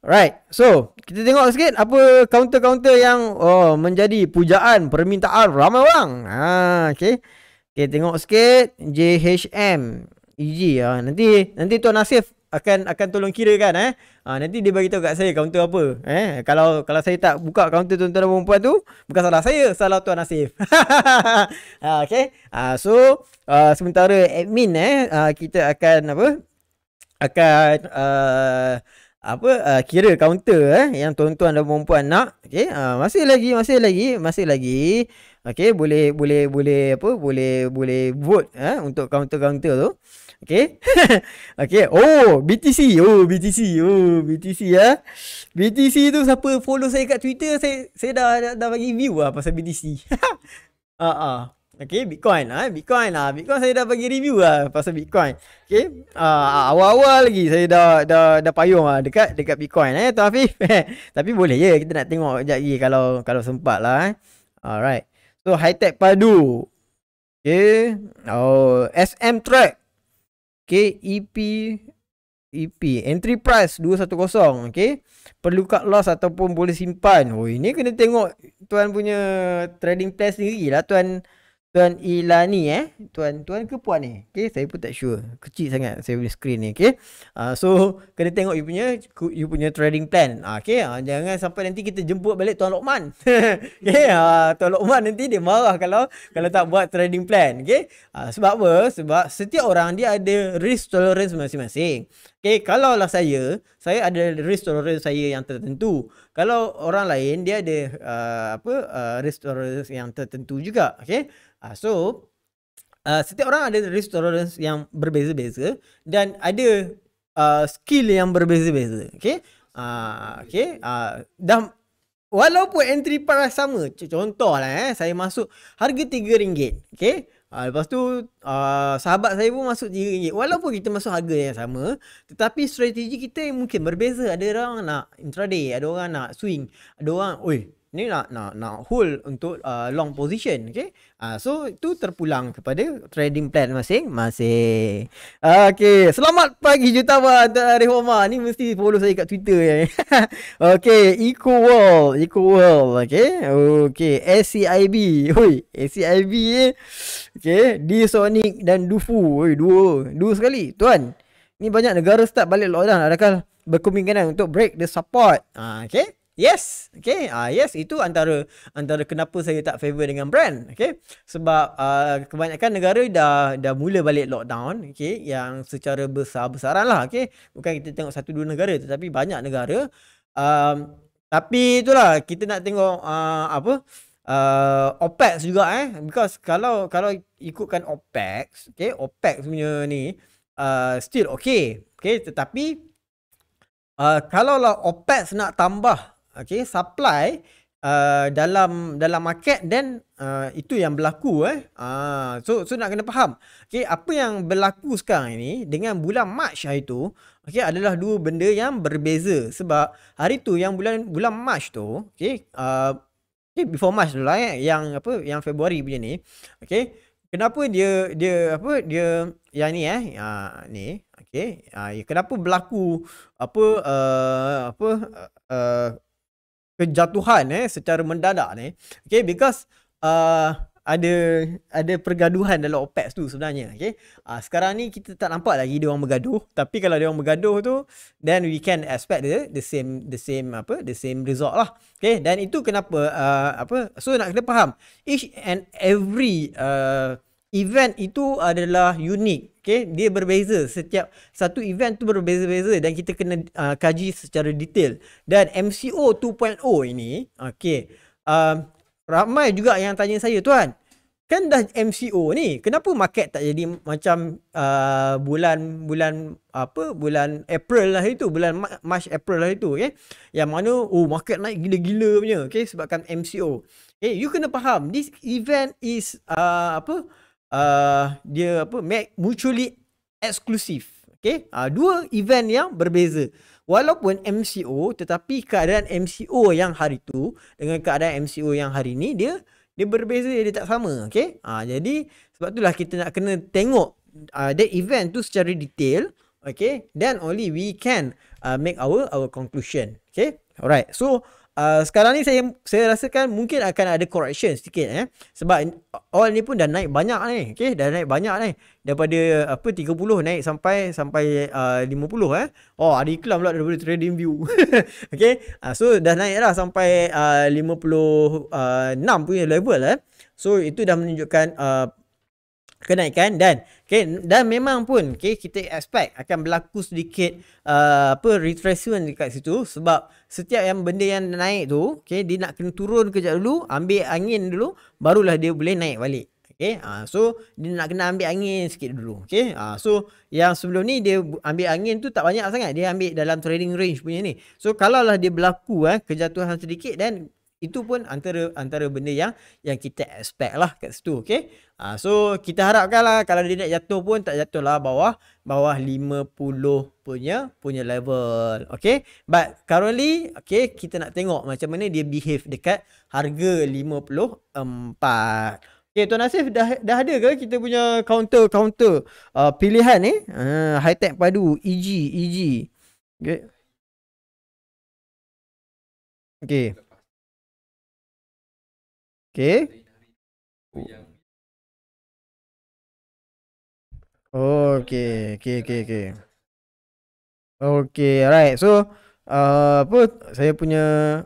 Alright. So, kita tengok sikit apa counter-counter yang oh, menjadi pujaan permintaan ramai orang. Ha, okay. Okay, tengok sikit. JHM. EG. Ha, nanti nanti Tuan Nasif akan akan tolong kira kan eh. Ha, nanti dia bagi tahu kat saya counter apa. Eh, kalau kalau saya tak buka counter tuan-tuan dan perempuan tu, bukan salah saya, salah tuan Nasif. ha, okay. Ha, so, uh, sementara admin eh, uh, kita akan apa? akan uh, apa uh, kira kaunter eh yang tuan-tuan dan puan-puan nak okey uh, masih lagi masih lagi masih lagi okey boleh boleh boleh apa boleh boleh vote eh untuk kaunter-kaunter tu okey okey oh BTC oh BTC oh BTC ya eh? BTC tu siapa follow saya kat Twitter saya saya dah dah, dah bagi view lah pasal BTC ah uh-uh. Okay, Bitcoin lah eh. Bitcoin lah. Bitcoin saya dah bagi review lah pasal Bitcoin. Okay. Uh, awal-awal lagi saya dah dah, dah payung lah dekat, dekat Bitcoin eh, Tuan Hafif. Tapi boleh je. Kita nak tengok sekejap lagi kalau kalau sempat lah eh. Alright. So, high tech padu. Okay. Oh, SM track. Okay, EP. EP. Entry price 210. Okay. Perlu cut loss ataupun boleh simpan. Oh, ini kena tengok tuan punya trading test sendiri lah tuan. Tuan Ilani eh. Tuan tuan ke puan ni? Okay, saya pun tak sure. Kecil sangat saya punya screen ni. Okay. Uh, ah, so, kena tengok you punya you punya trading plan. Uh, ah, okay, uh, ah, jangan sampai nanti kita jemput balik Tuan Lokman. okay, uh, Tuan Lokman nanti dia marah kalau kalau tak buat trading plan. Okay. Uh, sebab apa? Sebab setiap orang dia ada risk tolerance masing-masing. Okay, kalau lah saya, saya ada risk tolerance saya yang tertentu. Kalau orang lain, dia ada uh, apa uh, risk tolerance yang tertentu juga. Okay. Uh, so uh, setiap orang ada risk tolerance yang berbeza-beza dan ada uh, skill yang berbeza-beza. Okay. Uh, okay. Uh, dah walaupun entry price sama. Contohlah eh, saya masuk harga RM3. Okay. Uh, lepas tu uh, sahabat saya pun masuk RM3 walaupun kita masuk harga yang sama tetapi strategi kita mungkin berbeza ada orang nak intraday ada orang nak swing ada orang oi ni nak nak nak hold untuk uh, long position okey uh, so itu terpulang kepada trading plan masing-masing okey selamat pagi jutawan dari Roma ni mesti follow saya kat Twitter ya eh. okey eco world eco world okey okey SCIB oi SCIB eh okey Disonic dan Dufu oi dua dua sekali tuan ni banyak negara start balik lockdown adakah berkemungkinan untuk break the support ah uh, okey Yes, okay. Ah uh, yes, itu antara antara kenapa saya tak favor dengan brand, okay? Sebab uh, kebanyakan negara dah dah mula balik lockdown, okay? Yang secara besar besaran lah, okay? Bukan kita tengok satu dua negara, tetapi banyak negara. Um, tapi itulah kita nak tengok uh, apa uh, OPEX juga eh because kalau kalau ikutkan OPEX okay, OPEX punya ni uh, still okay, okay, tetapi uh, kalau lah OPEX nak tambah okay, supply uh, dalam dalam market then uh, itu yang berlaku eh. Ah uh, so so nak kena faham. Okey apa yang berlaku sekarang ini dengan bulan Mac hari tu okey adalah dua benda yang berbeza sebab hari tu yang bulan bulan Mac tu okey uh, okay, before Mac dulu lah eh, yang apa yang Februari punya ni okey kenapa dia dia apa dia yang ni eh ha ni okey uh, kenapa berlaku apa uh, apa uh, uh kejatuhan eh secara mendadak ni. Okay because uh, ada ada pergaduhan dalam OPEC tu sebenarnya. Okay. Uh, sekarang ni kita tak nampak lagi dia orang bergaduh. Tapi kalau dia orang bergaduh tu then we can expect the, the same the same apa the same result lah. Okay dan itu kenapa uh, apa so nak kita faham each and every uh, event itu adalah unique Okay, dia berbeza. Setiap satu event tu berbeza-beza dan kita kena uh, kaji secara detail. Dan MCO 2.0 ini, okay, um, ramai juga yang tanya saya, Tuan, kan dah MCO ni, kenapa market tak jadi macam bulan-bulan uh, apa, bulan April lah itu, bulan March, April lah itu, okay? Yang mana, oh market naik gila-gila punya, okay, sebabkan MCO. Okay, eh, you kena faham, this event is, uh, apa, apa, uh, dia apa mutually exclusive okey uh, dua event yang berbeza walaupun MCO tetapi keadaan MCO yang hari tu dengan keadaan MCO yang hari ni dia dia berbeza dia tak sama okey uh, jadi sebab itulah kita nak kena tengok uh, the event tu secara detail okey then only we can uh, make our our conclusion okey alright so Ah, sekarang ni saya saya rasakan mungkin akan ada correction sikit eh sebab oil ni pun dah naik banyak ni okey dah naik banyak ni daripada apa 30 naik sampai sampai ah, uh, 50 eh oh ada iklan pula daripada trading view okey uh, so dah naik dah sampai uh, 56 punya level eh so itu dah menunjukkan uh, kenaikan dan okay, dan memang pun okay, kita expect akan berlaku sedikit uh, apa retracement dekat situ sebab setiap yang benda yang naik tu okay, dia nak kena turun kejap dulu ambil angin dulu barulah dia boleh naik balik Okay, uh, so dia nak kena ambil angin sikit dulu okay, uh, So yang sebelum ni dia ambil angin tu tak banyak sangat Dia ambil dalam trading range punya ni So kalaulah dia berlaku eh, kejatuhan sedikit dan itu pun antara antara benda yang yang kita expect lah kat situ. Okay. Ha, so kita harapkanlah kalau dia nak jatuh pun tak jatuh lah bawah bawah 50 punya punya level. Okay. But currently okay, kita nak tengok macam mana dia behave dekat harga 54. Okay Tuan Nasif dah, dah ada ke kita punya counter-counter uh, pilihan ni? Eh? Uh, ah, high tech padu EG EG. Okay. Okay. Okay. Oh, okay. Okay, okay, okay. Okay, alright. So, uh, apa saya punya...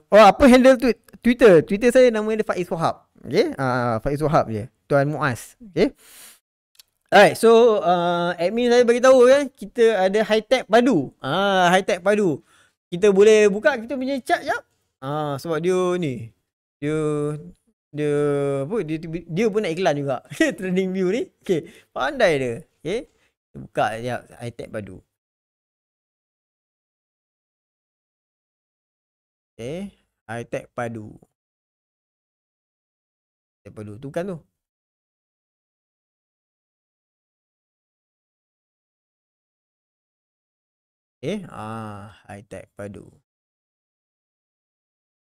Oh, apa handle tu? Twitter. Twitter saya nama dia Faiz Wahab. Okay. Uh, Faiz Wahab je. Tuan Muaz. Okay. Alright, so uh, admin saya bagi tahu kan eh, kita ada high tech padu. Ah, high tech padu. Kita boleh buka kita punya chat jap. Ah, sebab dia ni. Dia dia apa dia dia pun nak iklan juga trending view ni okey pandai dia okey dia buka dia iTag padu okey iTag padu iTag padu tu kan tu eh ah iTag padu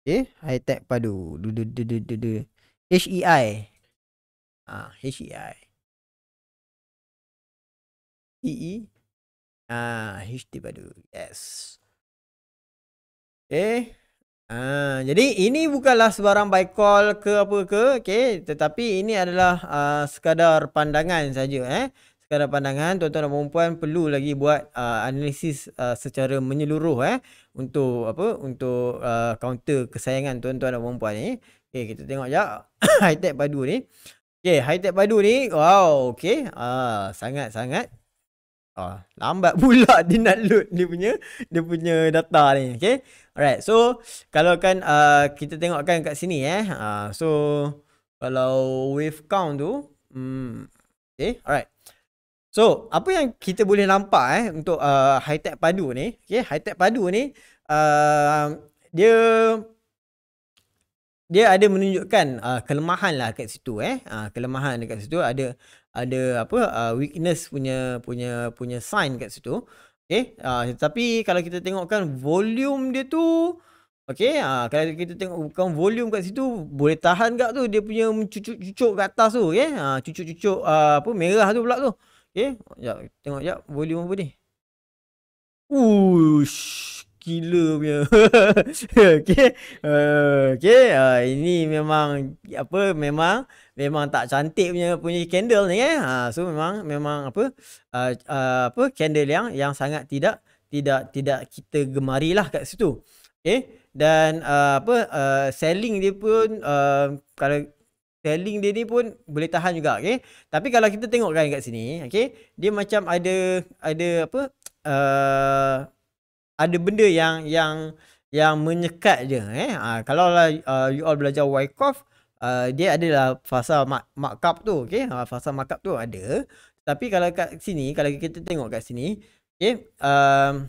eh iTag padu du du du du du, du hei e i Ah, h e, e, e? Ah, H-T padu. Yes. Okay. Eh, ah, jadi ini bukanlah sebarang by call ke apa ke. Okay. Tetapi ini adalah uh, sekadar pandangan saja. Eh. Sekadar pandangan tuan-tuan dan perempuan perlu lagi buat uh, analisis uh, secara menyeluruh eh untuk apa untuk uh, counter kesayangan tuan-tuan dan perempuan ni eh. Okay, kita tengok jap. high tech padu ni. Okay, high tech padu ni. Wow, okay. Ah, sangat-sangat. Ah, lambat pula dia nak load dia punya dia punya data ni. Okay. Alright, so kalau kan uh, kita tengokkan kat sini eh. Uh, so, kalau wave count tu. Hmm, okay, alright. So, apa yang kita boleh nampak eh untuk uh, high tech padu ni. Okay, high tech padu ni. Uh, dia dia ada menunjukkan uh, kelemahan lah kat situ eh uh, kelemahan dekat situ ada ada apa uh, weakness punya punya punya sign kat situ okey uh, tapi kalau kita tengokkan volume dia tu okey uh, kalau kita tengokkan volume kat situ boleh tahan tak tu dia punya cucuk cucuk kat atas tu okey uh, cucuk-cucuk uh, apa merah tu pula tu okey tengok jap volume apa ni Uish, gila punya. okay. Uh, okay. Uh, ini memang apa memang memang tak cantik punya punya candle ni eh. Ha, so memang memang apa uh, uh, apa candle yang yang sangat tidak tidak tidak kita gemari lah kat situ. Okay. Eh, dan uh, apa uh, selling dia pun uh, kalau selling dia ni pun boleh tahan juga. Okay. Tapi kalau kita tengok kan kat sini. Okay. Dia macam ada ada apa uh, ada benda yang yang yang menyekat je eh ha, kalau lah uh, you all belajar Wyckoff uh, dia adalah fasa mark, markup tu okey ha, fasa markup tu ada tapi kalau kat sini kalau kita tengok kat sini okey um,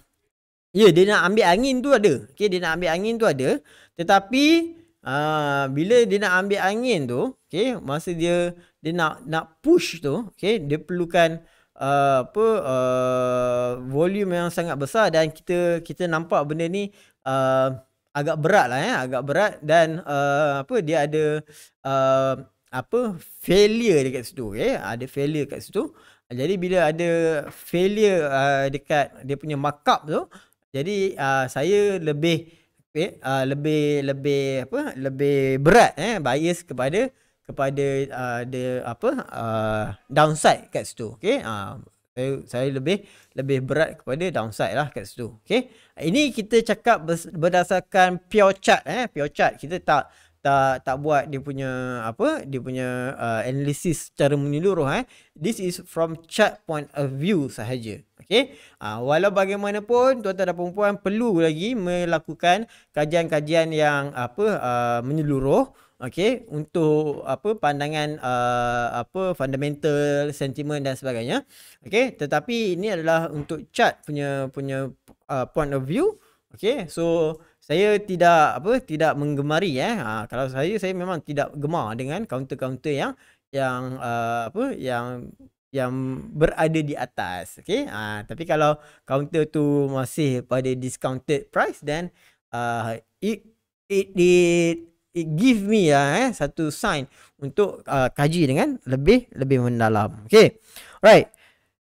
ya yeah, dia nak ambil angin tu ada okey dia nak ambil angin tu ada tetapi uh, bila dia nak ambil angin tu okey masa dia dia nak nak push tu okey dia perlukan uh, apa uh, volume yang sangat besar dan kita kita nampak benda ni uh, agak berat lah ya eh, agak berat dan uh, apa dia ada uh, apa failure dekat situ okay? Eh. ada failure dekat situ jadi bila ada failure uh, dekat dia punya markup tu jadi uh, saya lebih okay, eh, uh, lebih lebih apa lebih berat eh bias kepada kepada uh, the apa uh, downside kat situ okey uh, saya saya lebih lebih berat kepada downside lah kat situ okey ini kita cakap berdasarkan pure chart eh pure chart kita tak tak tak buat dia punya apa dia punya uh, analysis secara menyeluruh eh this is from chart point of view sahaja okey uh, walau bagaimanapun tuan-tuan dan puan-puan perlu lagi melakukan kajian-kajian yang apa uh, menyeluruh Okay, untuk apa pandangan uh, apa fundamental sentiment dan sebagainya. Okay, tetapi ini adalah untuk chart punya punya uh, point of view. Okay, so saya tidak apa tidak menggemari eh. Ha, kalau saya saya memang tidak gemar dengan counter-counter yang yang uh, apa yang yang berada di atas. Okay, Ha, tapi kalau counter tu masih pada discounted price then uh, it it, it it give me lah eh satu sign untuk uh, kaji dengan lebih lebih mendalam. Okay. right.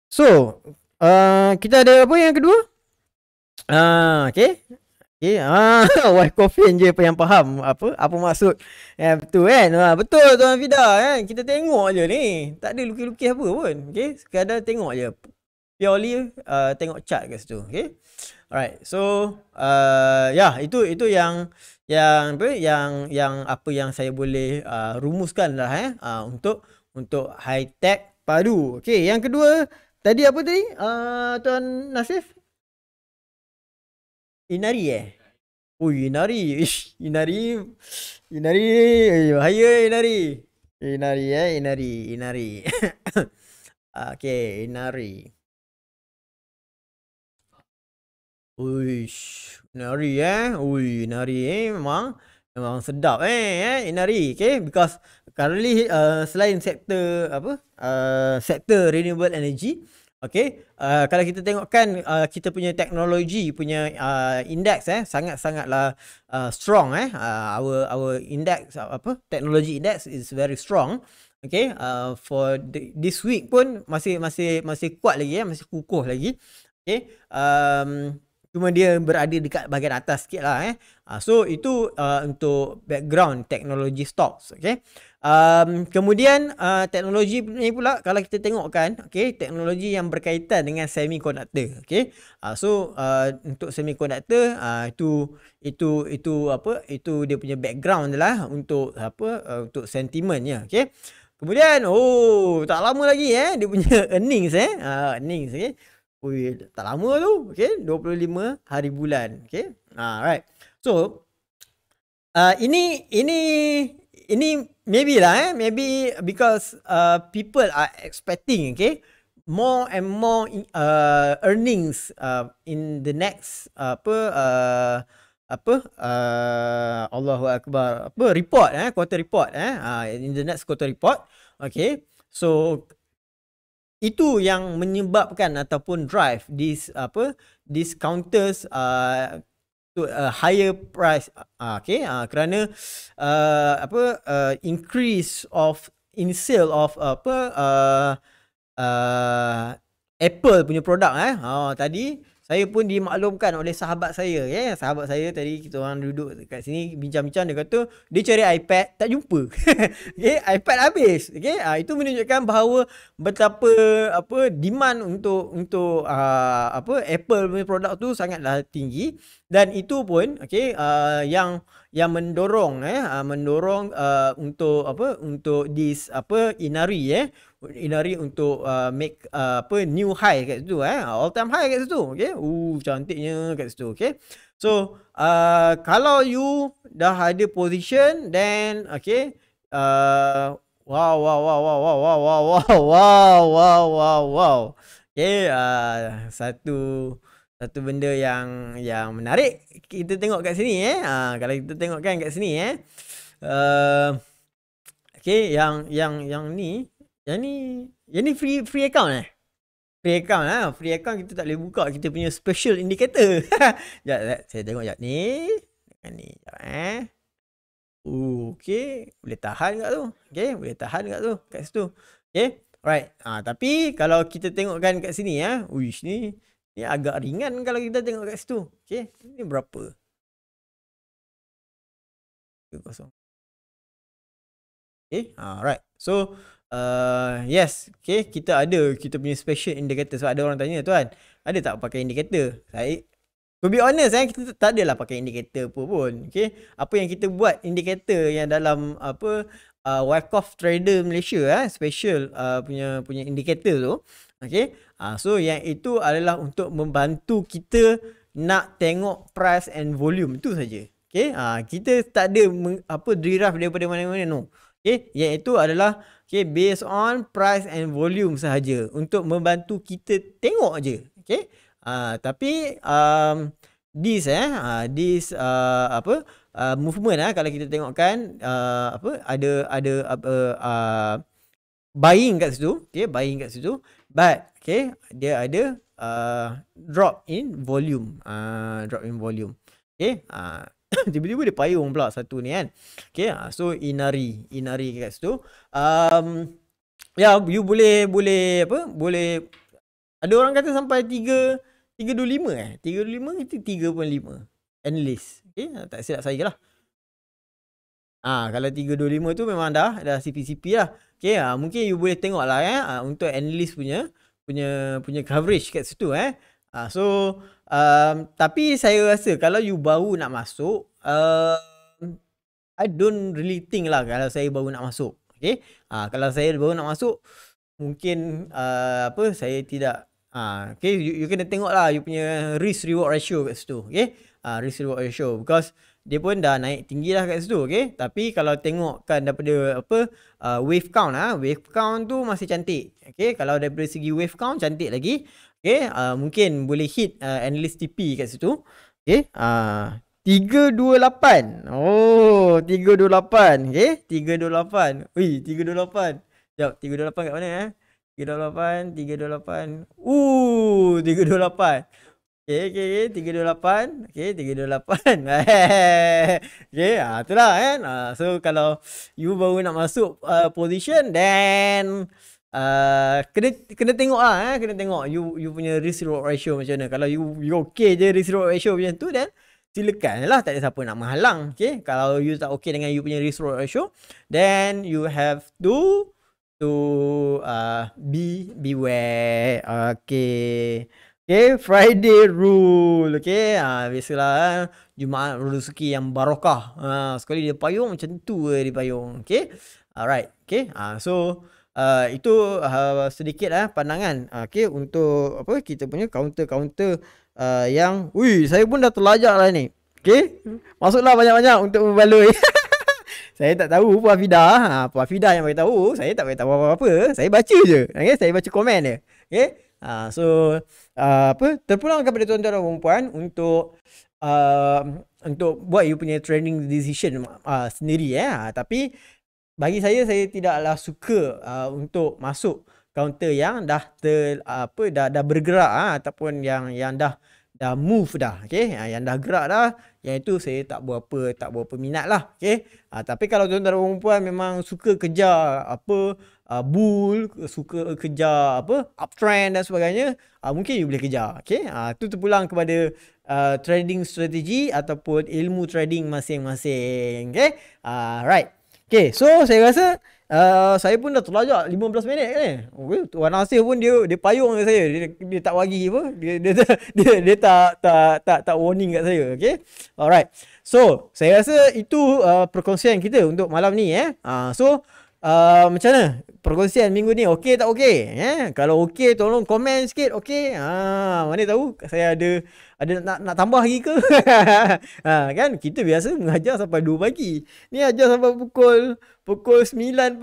So, uh, kita ada apa yang kedua? Ah, uh, okay. Okay. Ah, coffin je apa yang faham apa apa maksud. eh, betul kan? Ha, betul tuan Fida kan? Kita tengok je ni. Tak ada lukis-lukis apa pun. Okay. Sekadar tengok je. Purely uh, tengok chart kat situ. Okay. Alright, so uh, ya yeah, itu itu yang yang apa yang yang apa yang saya boleh uh, rumuskan lah eh uh, untuk untuk high tech padu. Okey, yang kedua tadi apa tadi uh, tuan Nasif? Inari eh? Oh Inari, Ish, Inari, Inari, eh, ayo Inari, Inari eh Inari, Inari. Ah, okay, Inari. Uish, nari eh. Ui, nari, eh memang memang sedap eh, eh. inari. Okay, because currently uh, selain sektor apa? Uh, sektor renewable energy. Okay, uh, kalau kita tengokkan uh, kita punya teknologi punya uh, index eh sangat sangatlah uh, strong eh uh, our our index apa teknologi index is very strong okay uh, for the, this week pun masih masih masih kuat lagi eh masih kukuh lagi okay um, Cuma dia berada dekat bahagian atas sikit lah eh. Uh, so itu uh, untuk background teknologi stocks. Okay. Um, kemudian uh, teknologi ni pula kalau kita tengok kan, okay, teknologi yang berkaitan dengan semiconductor. Okay. Uh, so uh, untuk semiconductor uh, itu itu itu apa itu dia punya background lah untuk apa uh, untuk sentimennya. Okay. Kemudian oh tak lama lagi eh dia punya earnings eh uh, earnings okay. Ui, tak lama tu. Okay. 25 hari bulan. Okay. Alright. Ah, so, uh, ini, ini, ini maybe lah eh. Maybe because uh, people are expecting, okay. More and more uh, earnings uh, in the next, uh, apa, uh, apa uh, Allahu akbar apa report eh quarter report eh uh, in the next quarter report okay so itu yang menyebabkan ataupun drive this apa this counters uh, to a uh, higher price uh, okay uh, kerana uh, apa uh, increase of in sale of uh, apa uh, uh, Apple punya produk eh oh tadi saya pun dimaklumkan oleh sahabat saya ya eh? sahabat saya tadi kita orang duduk kat sini bincang-bincang dia kata dia cari iPad tak jumpa okey iPad habis okey ha, itu menunjukkan bahawa betapa apa demand untuk untuk uh, apa Apple punya produk tu sangatlah tinggi dan itu pun okey uh, yang yang mendorong eh uh, mendorong uh, untuk apa untuk this apa Inari eh inari untuk uh, make uh, apa new high kat situ eh all time high kat situ okey uh cantiknya kat situ okey so uh, kalau you dah ada position then okey uh, wow wow wow wow wow wow wow wow wow wow wow wow okay, uh, satu satu benda yang yang menarik kita tengok kat sini eh uh, kalau kita tengok kan kat sini eh uh, okey yang yang yang ni yang ni Yang ni free free account eh Free account lah Free account kita tak boleh buka Kita punya special indicator Sekejap sekejap Saya tengok sekejap ni Dengan ni sekejap eh Uh, okay Boleh tahan kat tu Okay Boleh tahan kat tu Kat situ Okay Alright ha, Tapi Kalau kita tengokkan kat sini ya, eh, Wish ni Ni agak ringan Kalau kita tengok kat situ Okay Ni berapa kosong. Okay, alright. So, Uh, yes, okay, kita ada kita punya special indicator sebab ada orang tanya tuan, ada tak pakai indicator? Saya To be honest eh, kita tak adalah pakai indicator apa pun. Okay. Apa yang kita buat indicator yang dalam apa uh, Wyckoff Trader Malaysia eh, special uh, punya punya indicator tu. Okay. Uh, so yang itu adalah untuk membantu kita nak tengok price and volume itu saja. Okay. Uh, kita tak ada apa draft daripada mana-mana no. Okay. Yang itu adalah Okay, based on price and volume sahaja untuk membantu kita tengok aje. Okay, uh, tapi um, this eh, uh, this uh, apa uh, movement lah? uh, kalau kita tengokkan uh, apa ada ada uh, uh, buying kat situ, okay, buying kat situ, but okay dia ada uh, drop in volume, uh, drop in volume. Okay, uh, tiba-tiba dia payung pula satu ni kan. Okay, ah, so inari, inari kat situ. Um, ya, yeah, you boleh, boleh apa, boleh, ada orang kata sampai 3, 3.25 eh. 3.25, 3.5. endless. Okay, ah, tak silap saya lah. Ah, ha, kalau 325 tu memang dah dah CPCP lah. Okay, ha, mungkin you boleh tengok lah eh ha, untuk analyst punya punya punya coverage kat situ eh. Ah, ha, so um, tapi saya rasa kalau you baru nak masuk uh, I don't really think lah kalau saya baru nak masuk okay ha, kalau saya baru nak masuk mungkin uh, apa saya tidak ha, okay you, you kena tengok lah you punya risk reward ratio kat situ okay uh, risk reward ratio because dia pun dah naik tinggi lah kat situ okay tapi kalau tengokkan daripada apa uh, wave count ah wave count tu masih cantik okay kalau daripada segi wave count cantik lagi Okay, uh, mungkin boleh hit uh, analyst TP kat situ. Okay, uh, 328. Oh, 328. Okay, 328. Ui, 328. Sekejap, 328 kat mana eh? 328, 328. Ooh, 328. Okay, okay, okay. 328. Okay, 328. okay, ha, itulah kan. Ha, so, kalau you baru nak masuk uh, position, then uh, kena kena tengok lah eh. kena tengok you you punya risk reward ratio macam mana kalau you you okay je risk reward ratio macam tu then silakan lah tak ada siapa nak menghalang okay kalau you tak okay dengan you punya risk reward ratio then you have to to uh, be beware okay Okay, Friday rule. Okay, ha, biasalah. Ha. Jumaat rezeki yang barokah. Ha, sekali dia payung, macam tu dia payung. Okay, alright. Okay, ha, so uh, itu uh, sedikit uh, pandangan uh, okey untuk apa kita punya counter-counter uh, yang ui saya pun dah terlajak lah ni Okay, masuklah banyak-banyak untuk membaloi saya tak tahu Puan Fida ha, Puan Fida yang bagi tahu saya tak bagi tahu apa-apa saya baca je okay? saya baca komen dia Okay, ha, so uh, apa terpulang kepada tuan-tuan dan puan untuk uh, untuk buat you punya training decision uh, sendiri eh tapi bagi saya saya tidaklah suka uh, untuk masuk kaunter yang dah ter, apa dah dah bergerak ha, ataupun yang yang dah dah move dah okey ah, yang dah gerak dah yang itu saya tak buat apa tak buat minat lah okey ha, tapi kalau tuan-tuan dan puan memang suka kejar apa uh, bull suka kejar apa uptrend dan sebagainya uh, mungkin you boleh kejar okey ha, tu terpulang kepada uh, trading strategi ataupun ilmu trading masing-masing okay uh, right Okay so saya rasa uh, Saya pun dah terlajak 15 minit kan okay. tuan Asif pun dia dia payung dengan saya Dia, dia tak wagi apa Dia, dia, dia, dia, dia tak, tak, tak, tak warning kat saya Okay Alright So saya rasa itu uh, perkongsian kita untuk malam ni eh uh, So uh, macam mana perkongsian minggu ni okey tak okey yeah kalau okey tolong komen sikit okey ha ah, mana tahu saya ada ada nak nak tambah lagi ke ha ah, kan kita biasa mengajar sampai 2 pagi ni ajar sampai pukul pukul 9.45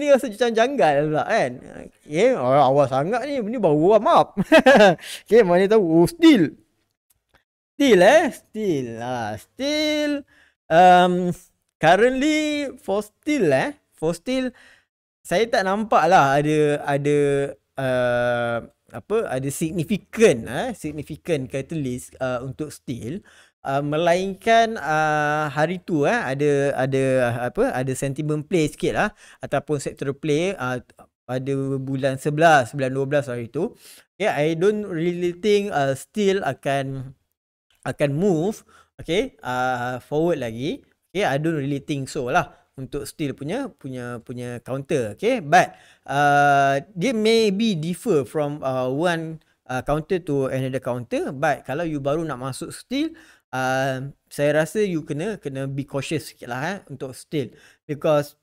ni rasa macam janggal pula kan okey ya, oh, awal sangat ni ni baru warm up okey mana tahu oh, still still eh still ah, still um currently for still eh for still saya tak nampak lah ada ada uh, apa ada significant eh uh, significant catalyst uh, untuk steel uh, melainkan uh, hari tu eh uh, ada ada uh, apa ada sentiment play sikit lah ataupun sector play uh, pada bulan 11 bulan 12 hari tu okay, i don't really think uh, steel akan akan move okay uh, forward lagi okay i don't really think so lah untuk steel punya punya punya counter okay but uh, dia maybe differ from uh, one uh, counter to another counter but kalau you baru nak masuk steel uh, saya rasa you kena kena be cautious sikit lah eh, untuk steel because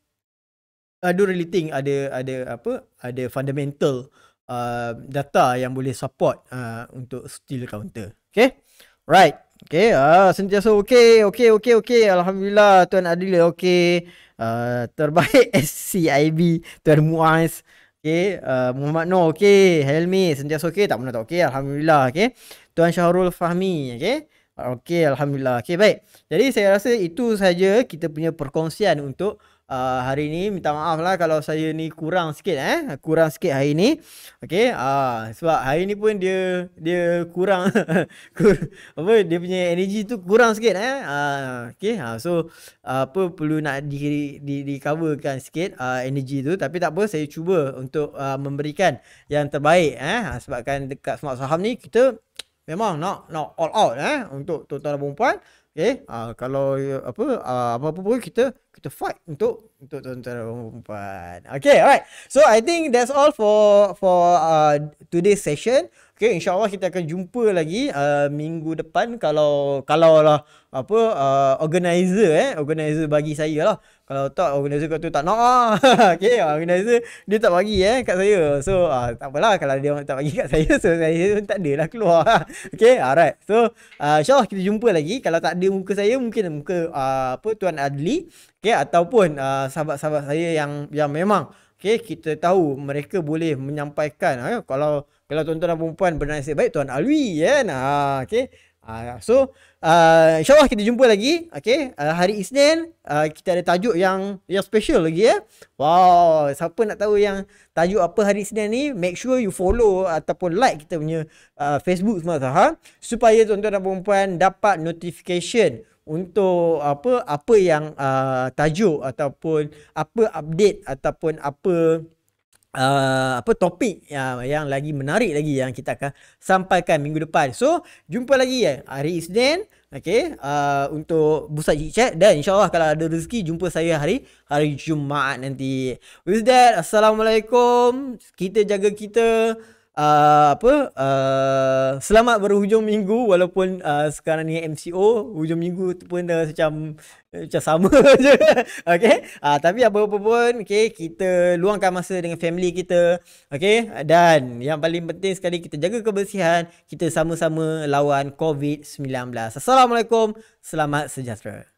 I don't really think ada ada apa ada fundamental uh, data yang boleh support uh, untuk steel counter okay right Okay, ah sentiasa okay, okay, okay, okay. Alhamdulillah Tuan Adil okey. Uh, terbaik SCIB Tuan Muaz. okay. uh, ah, Muhammad Noor okey, Helmi sentiasa okay, tak pernah tak okay. Alhamdulillah okay. Tuan Syahrul Fahmi okay. Okay, alhamdulillah. okay baik. Jadi saya rasa itu saja kita punya perkongsian untuk uh, hari ni minta maaf lah kalau saya ni kurang sikit eh kurang sikit hari ni okay, uh, ah, sebab hari ni pun dia dia kurang kur, apa dia punya energy tu kurang sikit eh uh, okey uh, so uh, apa perlu nak di di, di coverkan sikit uh, energy tu tapi tak apa saya cuba untuk uh, memberikan yang terbaik eh sebabkan dekat smart saham ni kita memang nak nak all out eh untuk tuan-tuan dan puan Okay, uh, kalau apa apa-apa pun kita kita fight untuk untuk tentera perempuan. Okay, alright. So I think that's all for for uh, today's session. Okay, insyaAllah kita akan jumpa lagi uh, minggu depan kalau kalau lah apa uh, organizer eh organizer bagi saya lah. Kalau tak organizer kata tak nak ah. okay, organizer dia tak bagi eh kat saya. So uh, tak apalah kalau dia tak bagi kat saya so saya pun tak adalah keluar. okay, alright. So uh, insyaAllah kita jumpa lagi kalau tak ada muka saya mungkin muka uh, apa Tuan Adli. Okay, ataupun uh, sahabat-sahabat saya yang yang memang okay kita tahu mereka boleh menyampaikan eh, kalau kalau tuan-tuan dan puan bernasib baik tuan Alwi ya kan nah okay, uh, ah, so uh, insyaallah kita jumpa lagi okay uh, ah, hari Isnin uh, kita ada tajuk yang yang special lagi ya eh. wow siapa nak tahu yang tajuk apa hari Isnin ni make sure you follow ataupun like kita punya uh, Facebook semua ha? supaya tuan-tuan dan puan dapat notification untuk apa apa yang uh, tajuk ataupun apa update ataupun apa uh, apa topik yang yang lagi menarik lagi yang kita akan sampaikan minggu depan. So, jumpa lagi ya hari Isnin. Okey, uh, untuk busat chat dan insyaallah kalau ada rezeki jumpa saya hari hari Jumaat nanti. With that, assalamualaikum. Kita jaga kita uh, apa uh, selamat berhujung minggu walaupun uh, sekarang ni MCO hujung minggu tu pun dah macam eh, macam sama je okey uh, tapi apa-apa pun okey kita luangkan masa dengan family kita okey dan yang paling penting sekali kita jaga kebersihan kita sama-sama lawan COVID-19 assalamualaikum selamat sejahtera